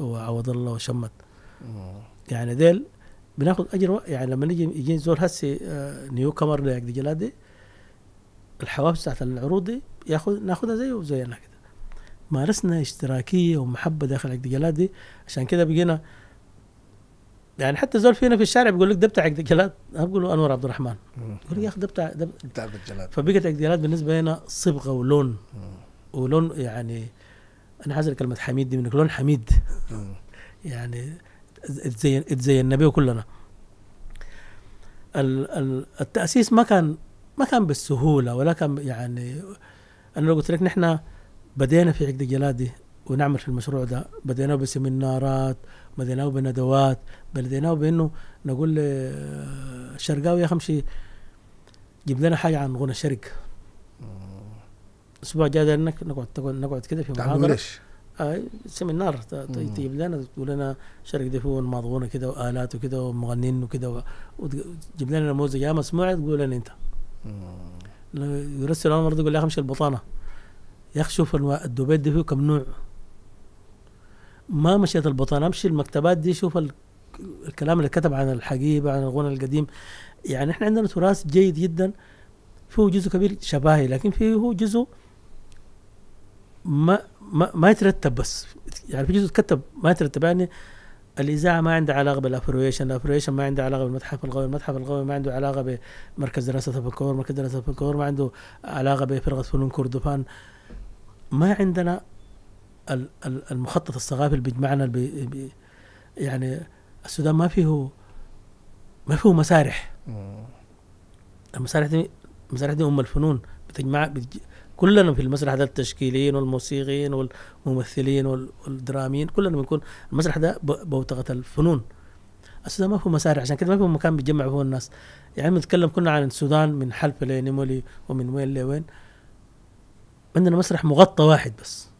وعوض الله وشمت يعني ديل بناخذ أجر يعني لما نجي يجي نزور هسي آه، نيو كامر جلاد دي الحوافز بتاعت العروض دي ياخذ ناخذها زيه زينا كده مارسنا اشتراكية ومحبة داخل عقد جلاد عشان كده بقينا يعني حتى زول فينا في الشارع بيقول لك ده بتاع عقد جلاد انا بقول له انور عبد الرحمن يقول لي يا اخي ده بتاع ده بتاع عقد جلاد فبقت عقد جلاد بالنسبه لنا صبغه ولون ولون يعني انا حاسس كلمه حميد دي منك لون حميد يعني اتزين اتزينا به كلنا التاسيس ما كان ما كان بالسهوله ولا كان يعني انا لو قلت لك نحن بدينا في عقد جلادي ونعمل في المشروع ده بدينا بسمينارات مديناه بندوات بلدينا بانه نقول الشرقاوي آه، يا خمشي جيب لنا حاجه عن غنى الشرق الاسبوع الجاي انك نقعد نقعد كده في محاضره آه سيمينار تجيب لنا تقول لنا الشرق ده فيه مضغونه كده والات وكده ومغنيين وكده وتجيب لنا نموذج يا مسموع تقول لنا انت يرسل انا برضه يقول لي يا خمشي البطانه يا اخي شوف الدوبيت ده فيه كم نوع ما مشيت البطانه امشي المكتبات دي شوف الكلام اللي كتب عن الحقيبه عن الغنى القديم يعني احنا عندنا تراث جيد جدا فيه جزء كبير شبهي لكن فيه جزء ما ما, ما يترتب بس يعني في جزء كتب ما يترتب يعني الاذاعه ما عندها علاقه بالافرويشن، الافرويشن ما عنده علاقه بالمتحف القومي، المتحف القومي ما عنده علاقه بمركز دراسه الفكور مركز دراسه الفكور ما عنده علاقه بفرقه فنون كردفان. ما عندنا المخطط الثقافي اللي بيجمعنا يعني السودان ما فيه ما فيه مسارح المسارح دي المسارح دي ام الفنون بتجمع بتج... كلنا في المسرح ده التشكيليين والموسيقيين والممثلين والدراميين كلنا بنكون المسرح ده بوتقه الفنون السودان ما فيه مسارح عشان كده ما فيه مكان بيتجمع فيه الناس يعني نتكلم كنا عن السودان من حلب لنيمولي ومن وين لوين عندنا مسرح مغطى واحد بس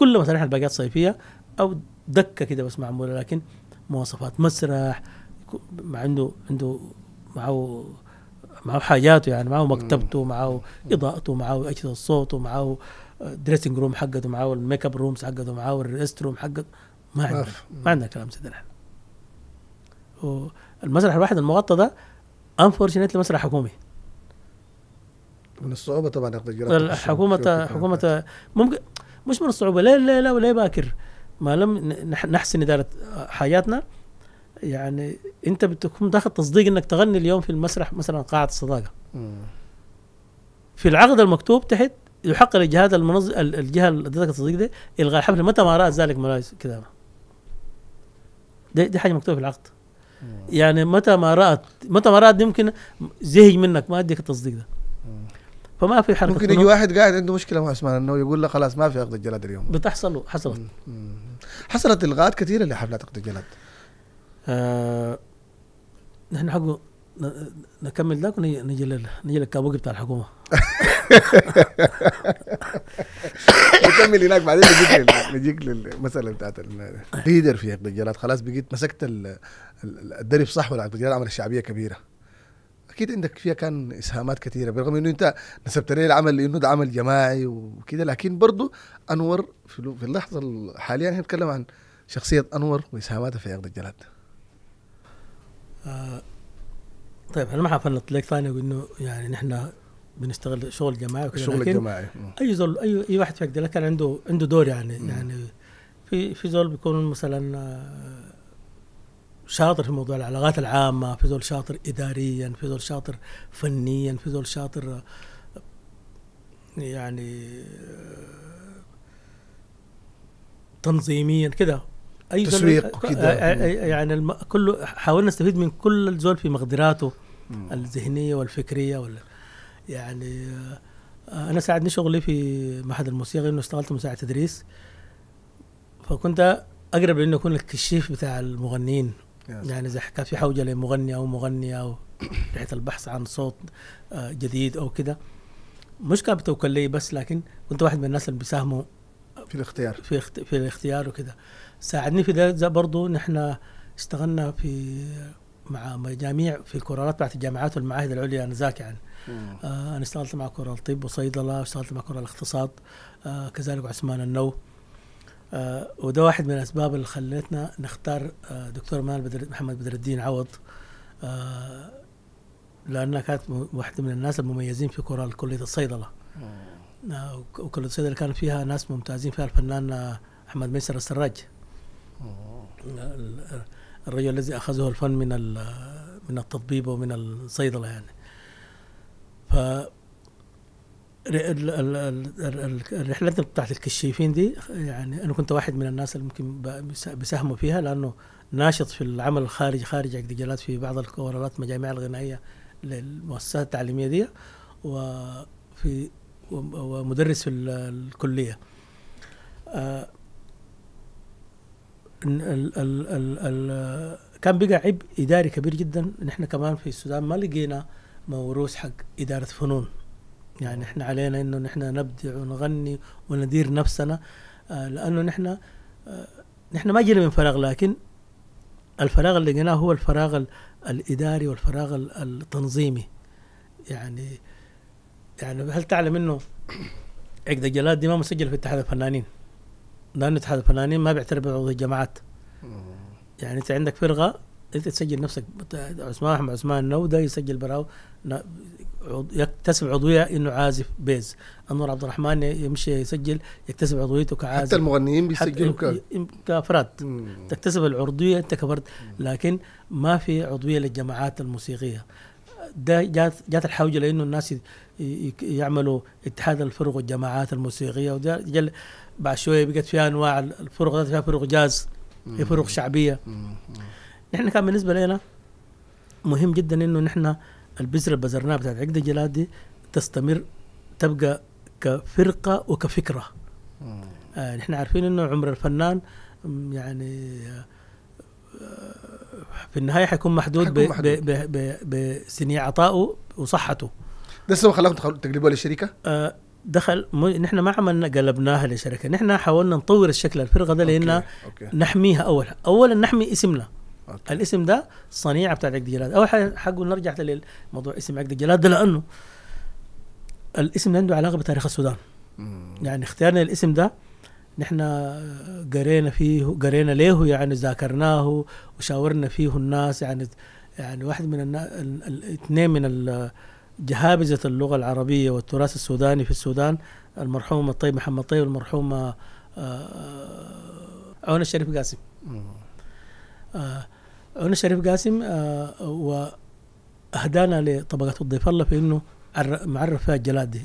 كل مسارح الباقات صيفيه او دكه كده بس معموله لكن مواصفات مسرح مع عنده عنده معه معه حاجاته يعني معه مكتبته معه اضاءته معه اجهزه صوته معه دريسنج آه، روم حقته معه الميك اب رومز حقته معه الريست روم حقته ما عندنا ما عندنا كلام زي احنا المسرح الواحد المغطى ده انفورشنتلي مسرح حكومي من الصعوبه طبعا ياخذ الحكومه حكومه ممكن مش من الصعوبه لا لا لا ولا باكر ما لم نحسن اداره حاجاتنا يعني انت بتكون داخل تصديق انك تغني اليوم في المسرح مثلا قاعه الصداقه في العقد المكتوب تحت يحق للجهات المنظم الجهه اللي ادتك التصديق دي الغاء الحفل متى ما رأت ذلك ملابس كده دي, دي حاجه مكتوبه في العقد يعني متى ما رأت متى ما رأت يمكن زهج منك ما اديك التصديق ده فما في حركه ممكن يجي واحد قاعد عنده مشكله مع عثمان انه يقول له خلاص ما في عقد الجلاد اليوم بتحصل حصلت حصلت الغاءات كثيره لحفلات عقد الجلاد آه نحن حقه نكمل ذاك ونجي نجي للكابوكي بتاع الحكومه نكمل هناك بعدين نجيك نجيك للمساله بتاعت ليدر في عقد الجلاد خلاص بقيت مسكت الدرب صح ولا عقد الجلاد عمل شعبيه كبيره اكيد عندك فيها كان اسهامات كثيره بالرغم انه انت نسبت لي العمل لانه ده عمل جماعي وكده لكن برضه انور في اللحظه الحاليه احنا نتكلم عن شخصيه انور واسهاماته في عقد الجلاد آه طيب انا ما حفنط لك ثاني انه يعني نحن بنشتغل شغل جماعي وكذا شغل جماعي اي زول اي اي واحد في عقد كان عنده عنده دور يعني م. يعني في في زول بيكون مثلا آه، شاطر في موضوع العلاقات العامه في زول شاطر اداريا في زول شاطر فنيا في زول شاطر يعني تنظيميا كده اي تسويق كده يعني الم... كله حاولنا نستفيد من كل زول في مقدراته الذهنيه والفكريه ولا يعني آه، انا ساعدني شغلي في معهد الموسيقى انه اشتغلت مساعد تدريس فكنت اقرب لانه اكون الكشيف بتاع المغنيين يعني اذا كان في حوجه لمغني او مغنيه او رحله البحث عن صوت آه، جديد او كده مش كان بتوكل لي بس لكن كنت واحد من الناس اللي بيساهموا في الاختيار في اخت... في الاختيار وكده ساعدني في ده برضه نحن اشتغلنا في مع مجاميع في الكورالات بتاعت الجامعات والمعاهد العليا انذاك يعني آه انا اشتغلت مع كورال طب وصيدله اشتغلت مع كورال اقتصاد آه كذلك عثمان النو آه وده واحد من الاسباب اللي خلتنا نختار آه دكتور مال بدر محمد بدر الدين عوض آه لانها كانت واحده من الناس المميزين في كره كليه الصيدله آه وكليه الصيدله كان فيها ناس ممتازين فيها الفنان آه، احمد ميسر السراج الرجل الذي اخذه الفن من من التطبيب ومن الصيدله يعني ف الرحلات بتاعت الكشيفين دي يعني انا كنت واحد من الناس اللي ممكن بيساهموا فيها لانه ناشط في العمل الخارجي خارج عقد جلات في بعض الكورالات مجاميع الغنائيه للمؤسسات التعليميه دي وفي ومدرس في الكليه آه، ال ال ال كان بقى عبء اداري كبير جدا نحن كمان في السودان ما لقينا موروث حق اداره فنون يعني احنا علينا انه نحن نبدع ونغني وندير نفسنا آه، لانه نحن آه، نحن ما جينا من فراغ لكن الفراغ اللي لقيناه هو الفراغ الاداري والفراغ التنظيمي يعني يعني هل تعلم انه عقد الجلاد دي ما مسجل في اتحاد الفنانين لان اتحاد الفنانين ما بيعترف بعض الجماعات يعني انت عندك فرقه انت تسجل نفسك عثمان احمد عثمان نوده يسجل براو يكتسب عضويه انه عازف بيز انور عبد الرحمن يمشي يسجل يكتسب عضويته كعازف حتى المغنيين بيسجلوا كافراد تكتسب العضويه انت كفرد لكن ما في عضويه للجماعات الموسيقيه ده جات جات الحوجه لانه الناس يعملوا اتحاد الفرق والجماعات الموسيقيه وده بعد شويه بقت فيها انواع الفرق فيها فرق جاز في فرق شعبيه نحن كان بالنسبه لنا مهم جدا انه نحن البذره اللي بذرناها بتاعت عقد الجلاد دي تستمر تبقى كفرقه وكفكره آه نحن عارفين انه عمر الفنان يعني آه، في النهايه حيكون محدود, محدود. بسني عطائه وصحته ده السبب خلاكم تقلبوها للشركه؟ آه دخل م... نحن ما عملنا قلبناها لشركه، نحن حاولنا نطور الشكل الفرقه ده لان نحميها اولا، اولا نحمي اسمنا أوكي. الاسم ده صنيعه بتاعت عقد الجلاد اول حاجه حقول نرجع للموضوع اسم عقد الجلاد ده لانه الاسم عنده علاقه بتاريخ السودان مم. يعني اختيارنا الاسم ده نحن قرينا فيه قرينا ليه يعني ذاكرناه وشاورنا فيه الناس يعني يعني واحد من الاثنين من جهابزة اللغة العربية والتراث السوداني في السودان المرحوم الطيب محمد طيب والمرحوم آه، آه، عون الشريف قاسم آه انا شريف قاسم آه، واهدانا لطبقه الضيف الله في انه معرف فيها الجلاد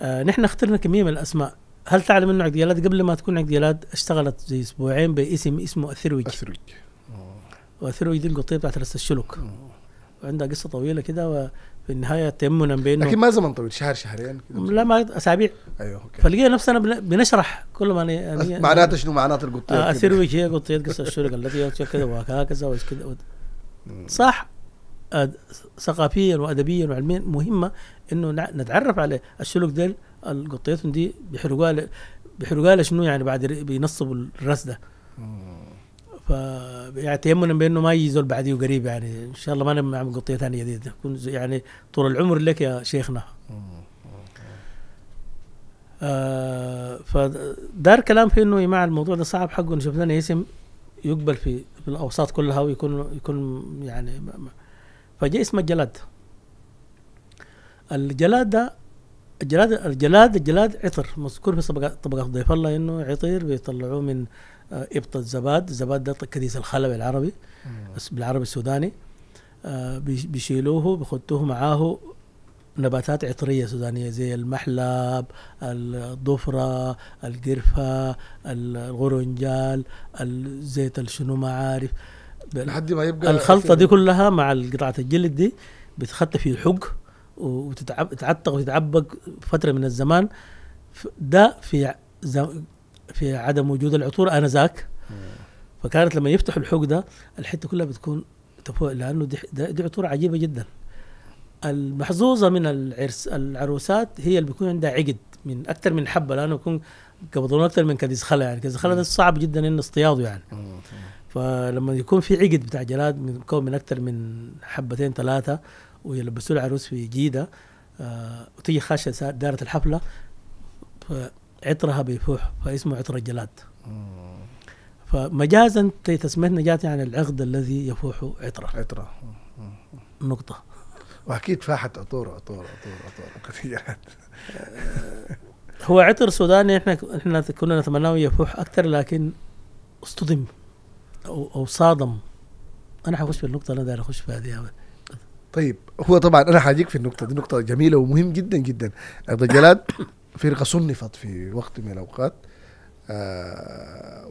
آه، نحن اخترنا كميه من الاسماء هل تعلم انه عقد قبل ما تكون عقد اشتغلت زي اسبوعين باسم اسمه الثروج الثروج وثروج دي القطيه بتاعت راس الشلوك وعندها قصه طويله كده في النهايه تيمنا بانه لكن ما زمن طويل شهر شهرين لا ما اسابيع ايوه اوكي فلقينا نفسنا بنشرح كل ما يعني معناته شنو معناته القطيات آه اسير وجهي قطيات قصه الشرق التي كذا وهكذا وكذا صح ثقافيا وادبيا وعلميا مهمه انه نتعرف على الشلوك ديل القطيتهم دي بيحرقوها بيحرقوها شنو يعني بعد بينصبوا الراس ده فيهمنا يعني بانه ما يزول بعدي بعديه قريب يعني ان شاء الله ما نبقى نعمل قطيه ثانيه جديده نكون يعني طول العمر لك يا شيخنا آه فدار كلام في انه مع الموضوع ده صعب حقه انه شفنا اسم يقبل في الاوساط كلها ويكون يكون يعني فجاء اسم الجلاد الجلاد ده الجلاد الجلاد الجلاد عطر مذكور في طبقات طبقات ضيف الله انه عطير بيطلعوه من آه، ابط الزباد الزباد ده كديس الخلوي العربي بالعربي السوداني آه، بيشيلوه بيخطوه معاه نباتات عطريه سودانيه زي المحلب الضفره القرفه الغرنجال الزيت الشنو ما عارف لحد ما يبقى الخلطه دي كلها مع قطعه الجلد دي بتخطى في حق وتتعتق وتتعبق فتره من الزمان ده في في عدم وجود العطور انذاك فكانت لما يفتحوا الحوق ده الحته كلها بتكون تفوق لانه دي, دي عطور عجيبه جدا المحظوظه من العرس العروسات هي اللي بيكون عندها عقد من اكثر من حبه لانه بيكون قبضون اكثر من كديس خلا يعني كديس خلا صعب جدا انه اصطياده يعني فلما يكون في عقد بتاع جلاد مكون من اكثر من حبتين ثلاثه ويلبسوه العروس في جيده آه وتيجي خاشه دائره الحفله عطرها بيفوح فاسمه عطر الجلاد فمجازا تسميتنا جات عن يعني العقد الذي يفوح عطره عطره نقطه واكيد فاحت عطور عطور عطور عطور كثيرات هو عطر سوداني احنا احنا كنا نتمناه يفوح اكثر لكن اصطدم او او صادم انا حخش في النقطه انا داير اخش في هذه طيب هو طبعا انا حاجيك في النقطه دي نقطه جميله ومهم جدا جدا عبد الجلاد فرقه صنفت في وقت من الاوقات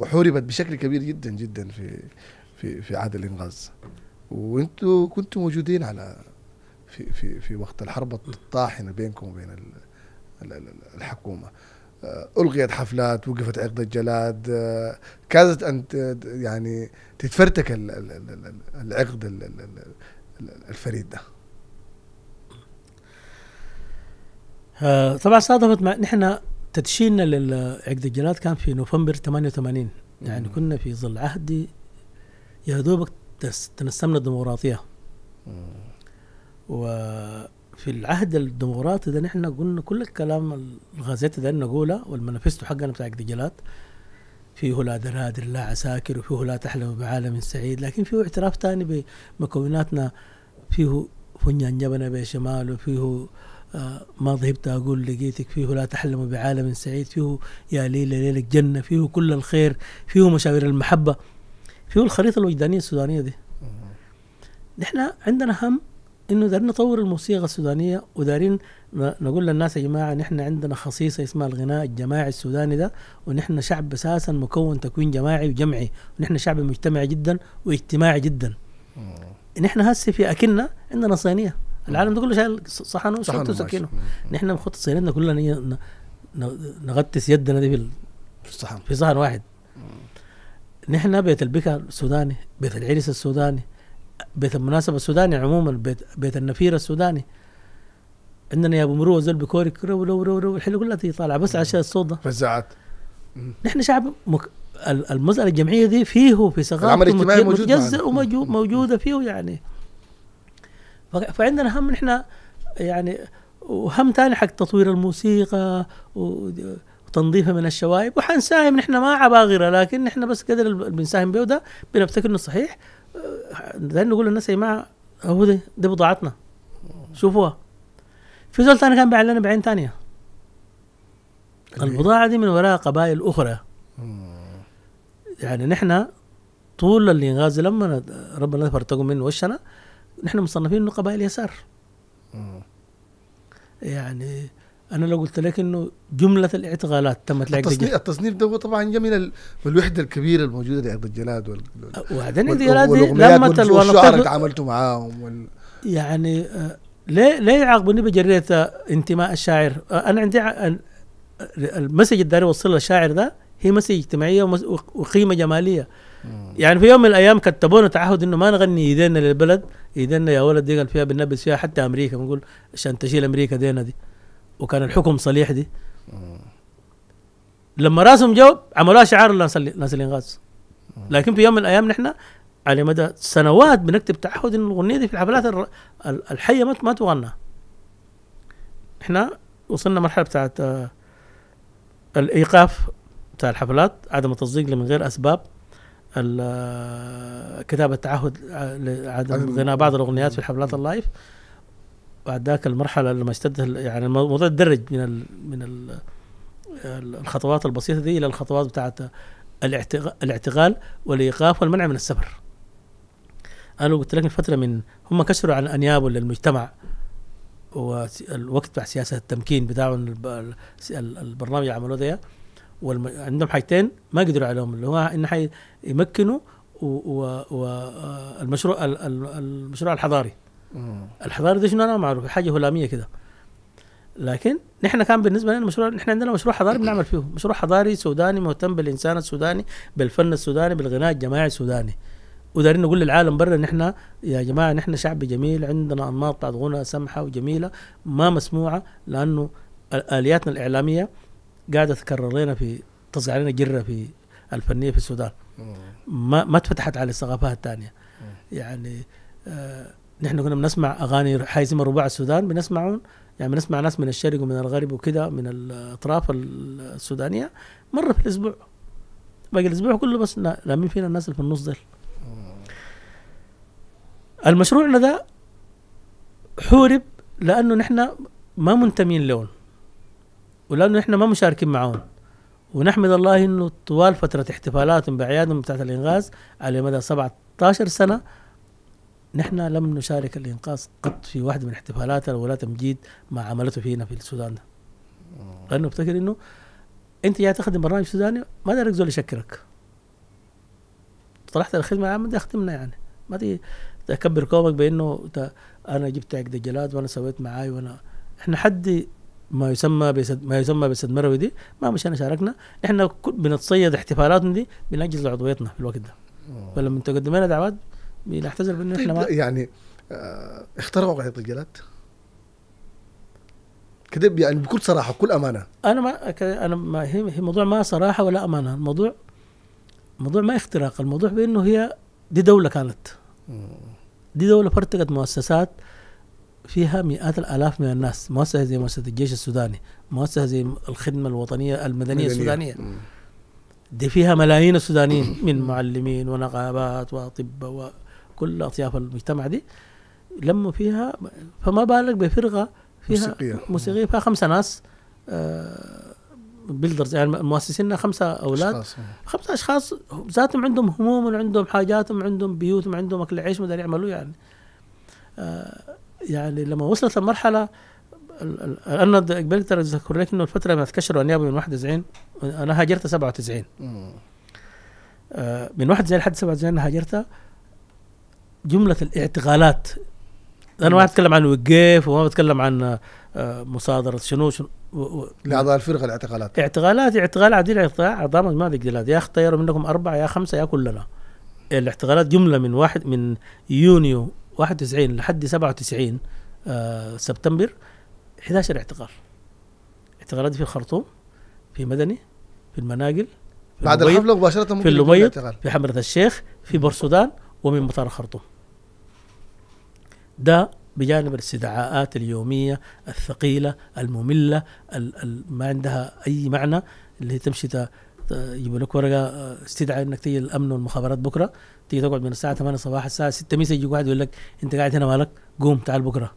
وحوربت بشكل كبير جدا جدا في في في عهد الانغاز وانتوا كنتوا موجودين على في في في وقت الحرب الطاحنه بينكم وبين الحكومه الغيت حفلات وقفت عقد الجلاد كادت ان يعني تتفرتك العقد الفريد ده آه طبعا صادفت مع نحن تدشيننا لعقد الجلاد كان في نوفمبر 88 يعني كنا في ظل عهد يا دوبك تنسمنا الديمقراطيه وفي العهد الديمقراطي ده نحن قلنا كل الكلام الغازيت ده نقوله والمنافستو حقنا بتاع عقد الجلاد فيه لا درادر لا عساكر وفيه لا تحلم بعالم سعيد لكن فيه اعتراف ثاني بمكوناتنا فيه فنجان جبنة بشمال وفيه آه، ما ذهبت أقول لقيتك فيه لا تحلم بعالم سعيد فيه يا ليلة ليلك جنة فيه كل الخير فيه مشاوير المحبة فيه الخريطة الوجدانية السودانية دي نحن عندنا هم انه دارين نطور الموسيقى السودانيه ودارين نقول للناس يا جماعه نحن عندنا خصيصه اسمها الغناء الجماعي السوداني ده ونحن شعب اساسا مكون تكوين جماعي وجمعي ونحن شعب مجتمعي جدا واجتماعي جدا نحن هسه في اكلنا عندنا صينيه العالم ده كله شايل صحنه وشوكته وسكينه نحن مخطط صينيتنا كلها نغطس يدنا دي في الصحن في صحن واحد نحن بيت البكا السوداني بيت العرس السوداني بيت المناسبة السوداني عموما بيت, بيت النفير السوداني عندنا يا ابو مروه زول بكوري رو رو رو, رو الحلو كلها طالعه بس عشان الصوت فزعت نحن شعب مك... المسألة الجمعية دي فيه في ثقافة العمل الاجتماعي موجود موجوده وموجودة فيه يعني فعندنا هم نحن يعني وهم ثاني حق تطوير الموسيقى وتنظيفها من الشوائب وحنساهم نحن ما عباغرة لكن نحن بس قدر اللي بنساهم به ده بنفتكر انه صحيح ده أه، نقول للناس يا جماعة هو دي, دي بضاعتنا شوفوها في زول ثاني كان بيع لنا بعين ثانية إيه. البضاعة دي من وراء قبائل أخرى يعني نحن طول اللي غازي لما ربنا فرتقوا من وشنا نحن مصنفين من قبائل يسار يعني انا لو قلت لك انه جمله الاعتقالات تمت التصنيف, التصنيف ده هو طبعا جاء من الوحده الكبيره الموجوده لعقد الجلاد وال... وبعدين الجلاد لما والشعراء اللي تعاملتوا معاهم وال... يعني آه ليه ليه يعاقبوني بجريده آه، انتماء الشاعر؟ آه انا عندي آه، المسج الداري وصل للشاعر ده هي مسج اجتماعيه وقيمه جماليه يعني في يوم من الايام كتبونا تعهد انه ما نغني ايدينا للبلد ايدينا يا ولد دي قال فيها بنلبس فيها حتى امريكا بنقول عشان تشيل امريكا دينا دي وكان الحكم صليح دي لما راسهم جو عملوها شعار ناس الانغاز لكن في يوم من الايام نحن على مدى سنوات بنكتب تعهد ان الاغنيه دي في الحفلات الحيه ما ما تغنى احنا وصلنا مرحله بتاعت آه، الايقاف بتاع الحفلات عدم التصديق من غير اسباب كتابة تعهد لعدم غناء بعض الأغنيات في حفلات اللايف بعد ذاك المرحلة لما اشتد يعني الموضوع تدرج من الـ من الـ الخطوات البسيطة دي إلى الخطوات بتاعت الاعتقال والإيقاف والمنع من السفر أنا قلت لك من فترة من هم كسروا عن أنياب للمجتمع والوقت بتاع سياسة التمكين بتاعهم البرنامج اللي عملوه ده والم... عندهم حاجتين ما قدروا عليهم اللي هو ان حي... يمكنوا والمشروع و... و... المشروع الحضاري مم. الحضاري ده شنو انا معروف حاجه هلاميه كده لكن نحن كان بالنسبه لنا مشروع نحن عندنا مشروع حضاري بنعمل فيه مشروع حضاري سوداني مهتم بالانسان السوداني بالفن السوداني بالغناء الجماعي السوداني ودارين نقول للعالم برا ان احنا يا جماعه نحن شعب جميل عندنا انماط بتاعت غنى سمحه وجميله ما مسموعه لانه الياتنا الاعلاميه قاعده تكرر لنا في تصقع علينا جره في الفنيه في السودان ما ما اتفتحت على الثقافات الثانيه يعني آه نحن كنا بنسمع اغاني حازمه رباع السودان بنسمعهم يعني بنسمع ناس من الشرق ومن الغرب وكذا من الاطراف السودانيه مره في الاسبوع باقي الاسبوع كله بس لامين فينا الناس اللي في النص ديل المشروع ده حورب لانه نحن ما منتمين لون ولانه احنا ما مشاركين معاهم ونحمد الله انه طوال فتره احتفالاتهم باعيادهم بتاعت الانغاز على مدى 17 سنه نحن لم نشارك الانقاذ قط في واحده من احتفالاتها ولا تمجيد ما عملته فينا في السودان ده. لانه افتكر انه انت جاي تخدم برنامج سوداني ما دارك زول يشكرك. طلعت الخدمه العامه دي اخدمنا يعني ما دي تكبر كومك بانه انا جبت عقد جلاد وانا سويت معاي وانا احنا حد ما يسمى بسد ما يسمى بسد مروي دي ما مشينا شاركنا نحن بنتصيد احتفالاتنا دي بنأجز عضويتنا في الوقت ده فلما تقدم لنا دعوات بنعتذر بانه احنا طيب، ما يعني اه اخترعوا قاعده الجلات كذب يعني بكل صراحه بكل امانه انا ما انا ما هي موضوع ما صراحه ولا امانه الموضوع موضوع ما اختراق الموضوع بانه هي دي دوله كانت دي دوله فرتقت مؤسسات فيها مئات الالاف من الناس مؤسسه زي مؤسسه الجيش السوداني مؤسسه زي الخدمه الوطنيه المدنيه مدنية. السودانيه دي فيها ملايين السودانيين من معلمين ونقابات واطباء وكل اطياف المجتمع دي لما فيها فما بالك بفرقه فيها موسيقيه فيها خمسه ناس آه بيلدرز يعني مؤسسينها خمسه اولاد أشخاص. آه. خمسه اشخاص ذاتهم عندهم هموم وعندهم حاجاتهم عندهم بيوتهم عندهم اكل عيش ما يعملوا يعني آه يعني لما وصلت المرحلة انا اقدر اذكر لك انه الفتره لما تكشروا النيابه من 91 انا هاجرت 97 آه من 91 لحد 97 انا هاجرت جمله الاعتقالات انا ما اتكلم عن وقيف وما بتكلم عن آه، مصادره شنو شنو لاعضاء الفرقه الاعتقالات اعتقالات اعتقال عديد اعضاء مجموعه الاجتهاد يا اختيروا منكم اربعه يا خمسه يا كلنا الاعتقالات جمله من واحد من يونيو 91 لحد 97 آه سبتمبر 11 اعتقال اعتقالات في الخرطوم في مدني في المناقل في بعد الحفله مباشره في اللبيض في حمره الشيخ في بورسودان ومن مطار الخرطوم ده بجانب الاستدعاءات اليوميه الثقيله الممله ما عندها اي معنى اللي تمشي تجيب لك ورقه آه، استدعى انك تيجي الامن والمخابرات بكره تيجي تقعد من الساعه 8 الصباح الساعه 6 مسج يجيك واحد يقول لك انت قاعد هنا مالك قوم تعال بكره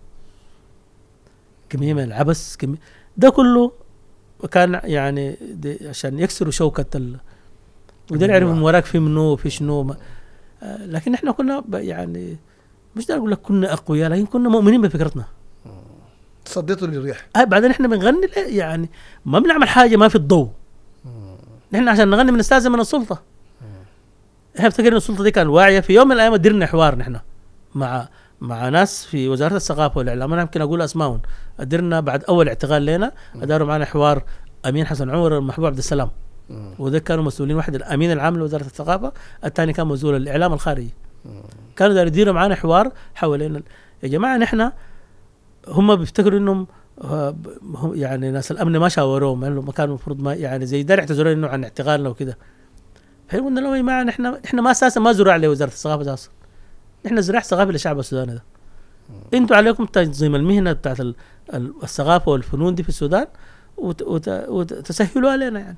كميه من العبس كمية ده كله كان يعني عشان يكسروا شوكه ال... وده نعرف من وراك في منو في شنو ما... آه، لكن احنا كنا يعني مش ده اقول لك كنا اقوياء لكن كنا مؤمنين بفكرتنا تصديتوا للريح آه بعدين احنا بنغني يعني ما بنعمل حاجه ما في الضوء نحن عشان نغني بنستاذن من السلطه نفتكر ان السلطه دي كان واعيه في يوم من الايام درنا حوار نحن مع مع ناس في وزاره الثقافه والاعلام انا يمكن اقول اسمائهم درنا بعد اول اعتقال لنا داروا معنا حوار امين حسن عمر المحبوب عبد السلام وده كانوا مسؤولين واحد الامين العام لوزاره الثقافه الثاني كان مسؤول الاعلام الخارجي كانوا يديروا معنا حوار حوالين يا جماعه نحن هم بيفتكروا انهم آه، يعني ناس الامن ما شاوروهم يعني كانوا المفروض ما يعني زي دار اعتذروا انه عن اعتقالنا وكده حلو قلنا لهم يا جماعه احنا احنا ما اساسا ما زرع وزاره الثقافه اساسا احنا زراع ثقافي للشعب السوداني ده انتوا عليكم تنظيم المهنه بتاعت الثقافه والفنون دي في السودان وتسهلوا علينا وتسهلوها لنا يعني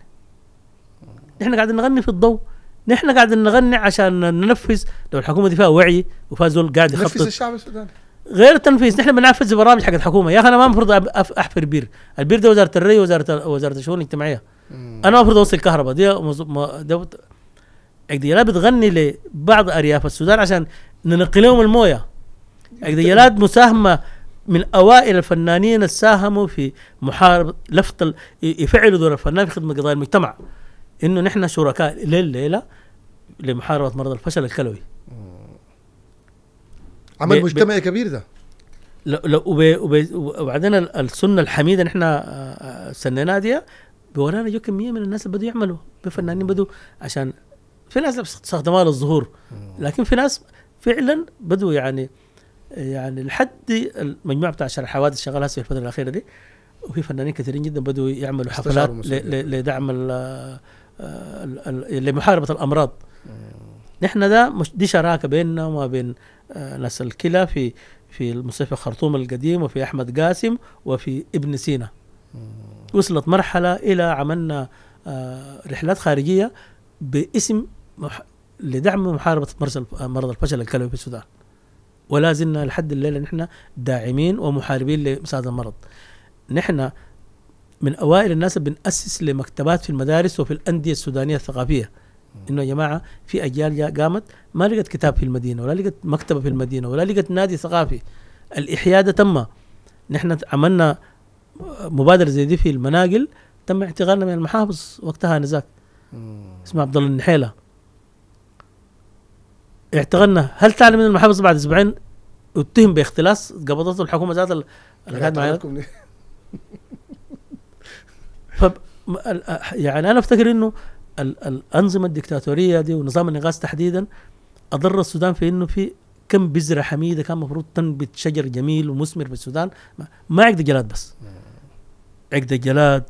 نحن قاعدين نغني في الضوء نحن قاعدين نغني عشان ننفذ لو الحكومه دي فيها وعي وفيها زول قاعد يخطط نفذ الشعب السوداني غير التنفيذ نحن بننفذ برامج حق الحكومه يا اخي انا ما المفروض احفر بير البير ده وزاره الري وزاره وزاره الشؤون الاجتماعيه انا المفروض اوصل كهرباء دي, مز... دي اكديالات بتغني لبعض ارياف السودان عشان ننقلهم لهم المويه اكديالات مساهمه من اوائل الفنانين اللي ساهموا في محاربه لفت يفعلوا دور الفنان في خدمه قضايا المجتمع انه نحن شركاء ليل ليله لمحاربه مرض الفشل الكلوي عمل مجتمعي كبير ده لو وبعدين السنه الحميده نحن آه، آه، سنيناها دي بورانا جو كميه من الناس اللي بدوا يعملوا بفنانين بدوا عشان في ناس استخدموها للظهور لكن في ناس فعلا بدوا يعني يعني لحد المجموعه بتاع شرح الحوادث شغالها في الفتره الاخيره دي وفي فنانين كثيرين جدا بدوا يعملوا حفلات لدعم لمحاربه الامراض نحن ده مش دي شراكه بيننا وما بين آه، ناس الكلى في في المستشفى الخرطوم القديم وفي احمد قاسم وفي ابن سينا وصلت مرحله الى عملنا آه، رحلات خارجيه باسم مح... لدعم محاربه مرض الفشل الكلوي في السودان ولا زلنا لحد الليله نحن داعمين ومحاربين لمساعده المرض نحن من اوائل الناس بنأسس لمكتبات في المدارس وفي الانديه السودانيه الثقافيه انه يا جماعه في اجيال قامت ما لقت كتاب في المدينه ولا لقت مكتبه في المدينه ولا لقت نادي ثقافي الاحياء ده تم نحن عملنا مبادره زي دي في المناقل تم اعتقالنا من المحافظ وقتها نزاك اسمه عبد الله النحيله اعتقلنا هل تعلم ان المحافظ بعد اسبوعين اتهم باختلاس قبضته الحكومه ذات انا يعني انا افتكر انه الانظمه الدكتاتوريه دي ونظام النغاز تحديدا اضر السودان في انه في كم بذره حميده كان المفروض تنبت شجر جميل ومثمر في السودان ما عقد الجلاد بس عقد الجلاد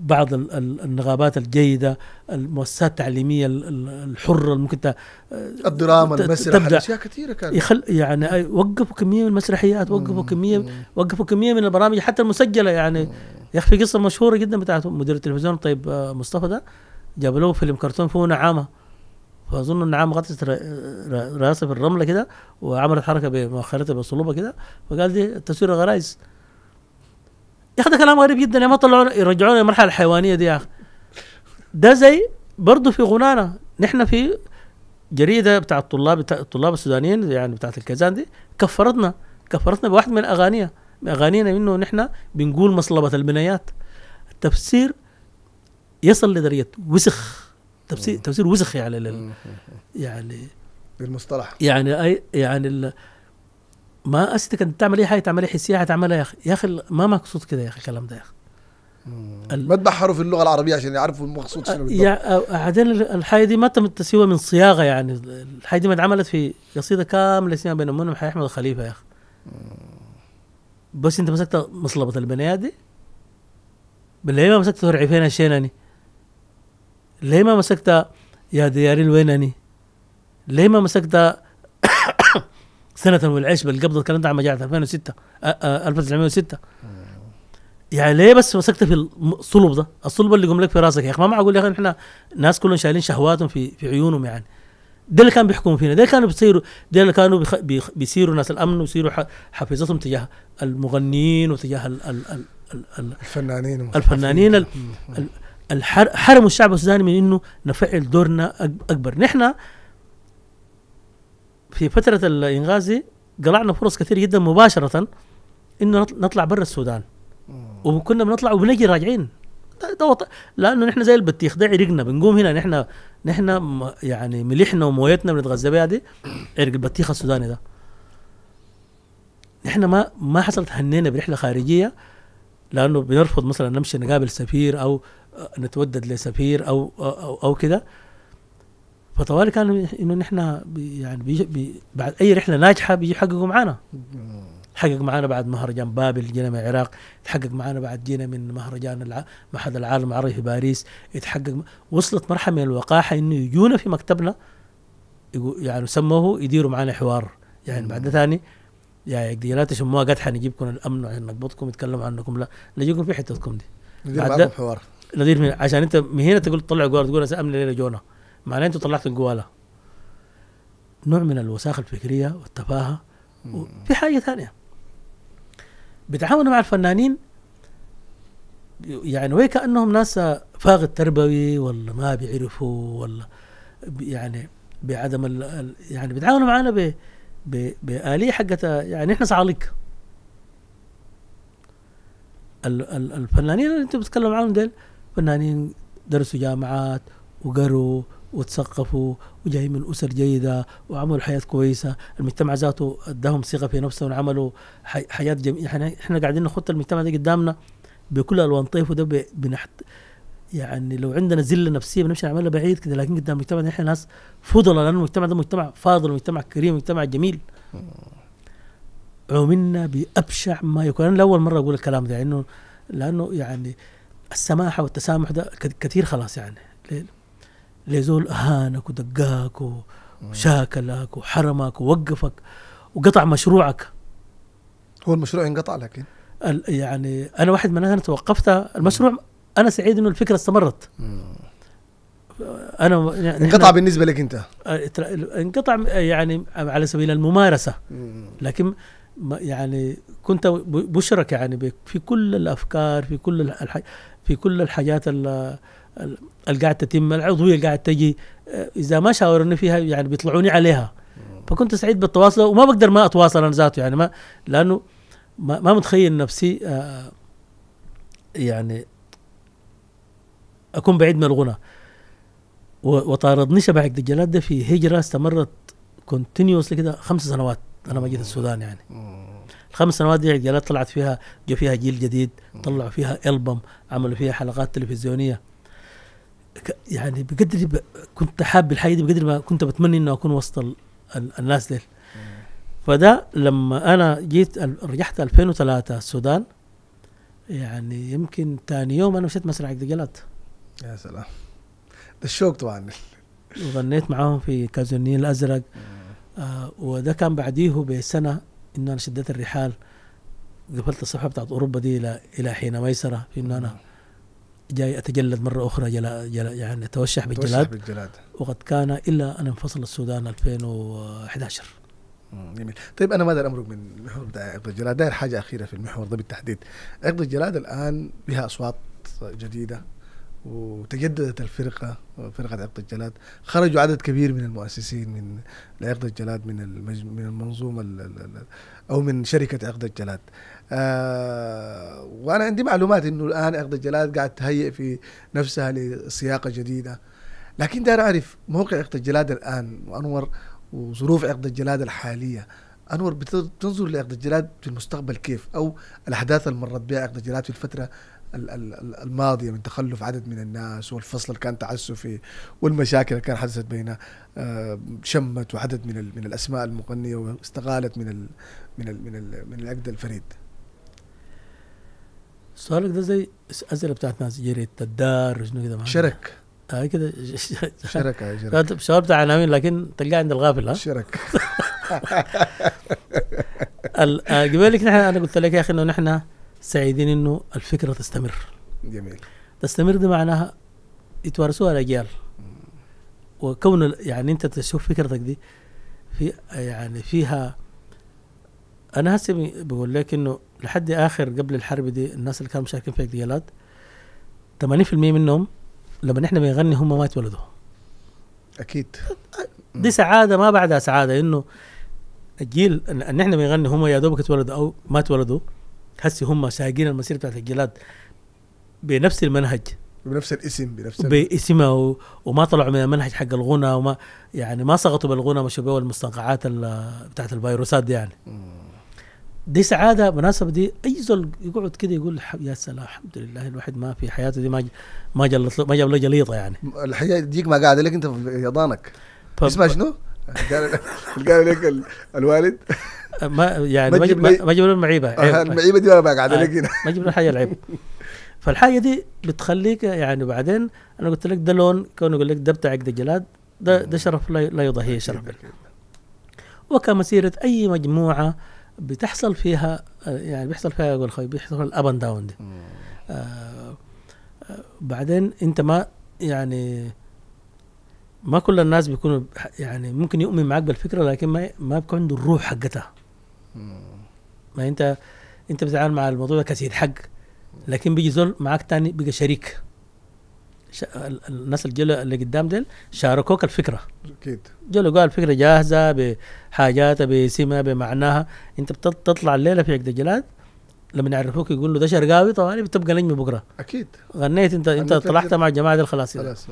بعض النغابات الجيدة المؤسسات التعليمية الحرة اللي ممكن الدراما المسرح أشياء كثيرة كانت يخل يعني وقفوا كمية من المسرحيات وقفوا كمية وقفوا كمية من البرامج حتى المسجلة يعني يا أخي في قصة مشهورة جدا بتاعت مدير التلفزيون طيب آه، مصطفى ده جابوا له فيلم كرتون فيه نعامة فاظن النعامة غطت راسها في الرمله كده وعملت حركه بمؤخرتها بصلوبه كده فقال دي تصوير غرايز يا اخي كلام غريب جدا يا يعني ما طلعونا يرجعونا للمرحله الحيوانيه دي يا اخي ده زي برضه في غنانا نحن في جريده بتاع الطلاب بتاع الطلاب السودانيين يعني بتاعت الكازان دي كفرتنا كفرتنا بواحد من اغانيها من اغانينا منه نحن بنقول مصلبه البنايات التفسير يصل لدرجه وسخ تفسير تفسير وسخ يعني لل يعني بالمصطلح يعني اي يعني ما قصدك انت تعمل اي حاجه تعمل ايه حسيه تعمل يا اخي يا اخي ما مقصود كده يا اخي الكلام ده يا اخي ال... ما تبحروا في اللغه العربيه عشان يعرفوا المقصود شنو آه، بالضبط آه، بعدين الحاجه دي ما تمت سوى من صياغه يعني الحاجه دي ما اتعملت في قصيده كامله اسمها بين منهم حي احمد الخليفه يا اخي بس انت مسكت مصلبه البني دي بالله ما مسكت فرعي فينا شيناني ليه ما مسكت يا دياري الويناني ليه ما مسكت سنة والعيش بالقبضة الكلام ده عم 2006 1906 يعني ليه بس مسكت في الصلب ده؟ الصلب اللي قم لك في راسك يا اخي ما معقول يا اخي احنا ناس كلهم شايلين شهواتهم في في عيونهم يعني ده اللي كان بيحكموا فينا ده كانوا بيصيروا ده اللي كانوا بيخ... بيصيروا ناس الامن ويصيروا حفيظتهم تجاه المغنيين وتجاه ال... ال... ال... ال... الفنانين الفنانين ال... ال... الحر... حرموا الشعب السوداني من انه نفعل دورنا اكبر نحن في فترة الإنغازي قلعنا فرص كثير جدا مباشرة إنه نطلع برا السودان وكنا بنطلع وبنجي راجعين لانه نحن زي البطيخ ده عرقنا بنقوم هنا نحن نحن يعني ملحنا ومويتنا بنتغذى بها دي عرق البطيخ السوداني ده نحن ما ما حصلت هنينا برحله خارجيه لانه بنرفض مثلا نمشي نقابل سفير او آه، نتودد لسفير او آه، او, أو كده فطوالي كان انه نحن يعني بيجي بي بعد اي رحله ناجحه بيجي يحققوا معانا حقق معانا بعد مهرجان بابل جينا من العراق تحقق معانا بعد جينا من مهرجان الع... معهد العالم العربي في باريس يتحقق وصلت مرحله من الوقاحه انه يجونا في مكتبنا يعني سموه يديروا معانا حوار يعني بعد ثاني يعني يا لا تشموها قد حنجيبكم الامن عشان نقبضكم يتكلموا عنكم لا نجيكم في حتتكم دي ندير معاكم حوار ندير عشان انت من هنا تقول تطلع جوار تقول امن لنا جونا معناه انتم طلعتوا القواله نوع من الوساخه الفكريه والتفاهه في حاجه ثانيه بيتعاملوا مع الفنانين يعني وي كانهم ناس فاغت تربوي ولا ما بيعرفوا ولا يعني بعدم يعني بيتعاونوا معنا ب بآلية حقت يعني احنا صعاليق الفنانين اللي انتم بتتكلموا عنهم ديل فنانين درسوا جامعات وقروا وتثقفوا وجاي من أسر جيدة وعملوا حياة كويسة المجتمع ذاته أداهم ثقة في نفسهم وعملوا حياة جميلة إحنا قاعدين نخط المجتمع ده قدامنا بكل ألوان طيف وده بنحت يعني لو عندنا زله نفسيه بنمشي نعملها بعيد كده لكن قدام المجتمع ده احنا ناس فضلة لان المجتمع ده مجتمع فاضل مجتمع كريم مجتمع جميل عوملنا بابشع ما يكون انا لاول مره اقول الكلام ده انه لانه يعني السماحه والتسامح ده كثير خلاص يعني لزول اهانك ودقاك وشاكلك وحرمك ووقفك وقطع مشروعك هو المشروع انقطع لكن يعني انا واحد من الناس انا توقفت المشروع انا سعيد انه الفكره استمرت انا يعني انقطع بالنسبه لك انت آه، انقطع يعني على سبيل الممارسه لكن يعني كنت بشرك يعني في كل الافكار في كل الحي في كل الحاجات اللي قاعد تتم العضويه اللي قاعد تجي آه، اذا ما شاورني فيها يعني بيطلعوني عليها فكنت سعيد بالتواصل وما بقدر ما اتواصل انا ذاته يعني ما لانه ما, متخيل نفسي آه، يعني اكون بعيد من الغنى وطاردني شبح الدجالات ده في هجره استمرت كونتينيوس كده خمس سنوات انا ما جيت السودان يعني الخمس سنوات دي الدجالات طلعت فيها جا فيها جيل جديد طلعوا فيها البوم عملوا فيها حلقات تلفزيونيه يعني بقدر ب... كنت حابب الحاجه دي بقدر ما كنت بتمنى انه اكون وسط ال... ال... الناس دي فده لما انا جيت رجعت 2003 السودان يعني يمكن ثاني يوم انا مشيت مسرح الدجالات يا سلام ده الشوق طبعا وغنيت معاهم في كازونين الازرق آه وده كان بعديه بسنه انه انا شديت الرحال قفلت الصفحه بتاعت اوروبا دي الى الى حين ميسره في انه انا جاي أتجلد مرة أخرى جلا جلا يعني أتوشح بالجلاد, بالجلاد وقد كان إلا أن انفصل السودان 2011 جميل طيب انا ما داير امرق من المحور بتاع عقد الجلاد داير حاجه اخيره في المحور ده بالتحديد عقد الجلاد الان بها اصوات جديده وتجددت الفرقة فرقة عقد الجلاد خرجوا عدد كبير من المؤسسين من عقد الجلاد من المج... من المنظومة أو من شركة عقد الجلاد آه وأنا عندي معلومات إنه الآن عقد الجلاد قاعد تهيئ في نفسها لسياقة جديدة لكن دار أعرف موقع عقد الجلاد الآن وأنور وظروف عقد الجلاد الحالية أنور بتنظر لعقد الجلاد في المستقبل كيف أو الأحداث اللي مرت بها عقد الجلاد في الفترة الماضيه من تخلف عدد من الناس والفصل اللي كان تعسفي والمشاكل اللي كان حدثت بين آه، شمت وعدد من من الاسماء المغنيه واستقالت من الـ من الـ من الـ من العقد الفريد سؤالك ده زي أسئلة بتاعت ناس جريده الدار وشنو كده شرك هاي آه، كده شركه شركه بتاع عناوين لكن تلقاه عند الغافل ها شرك آه، قبل نحن انا قلت لك يا اخي انه نحن سعيدين انه الفكره تستمر جميل تستمر دي معناها يتوارثوها الاجيال وكون يعني انت تشوف فكرتك دي في يعني فيها انا هسه بقول لك انه لحد اخر قبل الحرب دي الناس اللي كانوا مشاركين في الاجيالات 80% منهم لما نحن بنغني هم ما يتولدوا اكيد دي سعاده ما بعدها سعاده انه الجيل ان احنا بنغني هم يا دوبك اتولدوا او ما اتولدوا هسي هم سايقين المسيره بتاعت الجلاد بنفس المنهج بنفس الاسم بنفس باسمه و... وما طلعوا من المنهج حق الغنى وما يعني ما سقطوا بالغنى مشوا بيه المستنقعات بتاعت الفيروسات دي يعني دي سعاده مناسبه دي اي زول يقعد كده يقول يا سلام الحمد لله الواحد ما في حياته دي ما ج... ما جلط ما جاب له جليطه يعني الحياه ديك ما قاعده لك انت في يضانك ف... اسمها شنو؟ قال لك الوالد ما يعني ما جبنا ما جبنا المعيبه معيبه آه، إيه، المعيبه دي ما قاعد ما جبنا حاجه العيب فالحاجه دي بتخليك يعني بعدين انا قلت لك ده لون كونه يقول لك ده بتاع عقد الجلاد ده ده شرف لا يضاهيه شرف وكمسيره اي مجموعه بتحصل فيها آه، يعني بيحصل فيها اقول خوي بيحصل فيها الاب اند داون دي آه، بعدين انت ما يعني ما كل الناس بيكونوا يعني ممكن يؤمن معك بالفكره لكن ما ما بيكون عنده الروح حقتها ما انت انت بتتعامل مع الموضوع ده كسيد حق لكن بيجي زول معاك تاني بقى شريك ش... الناس الجلة اللي قدام ديل شاركوك الفكره اكيد جلو قال الفكره جاهزه بحاجاتها بسمها بمعناها انت بتطلع الليله في عقد الجلاد لما يعرفوك يقول له ده شرقاوي طبعا بتبقى نجم بكره اكيد غنيت انت انت طلعت مع الجماعه دي خلاص خلاص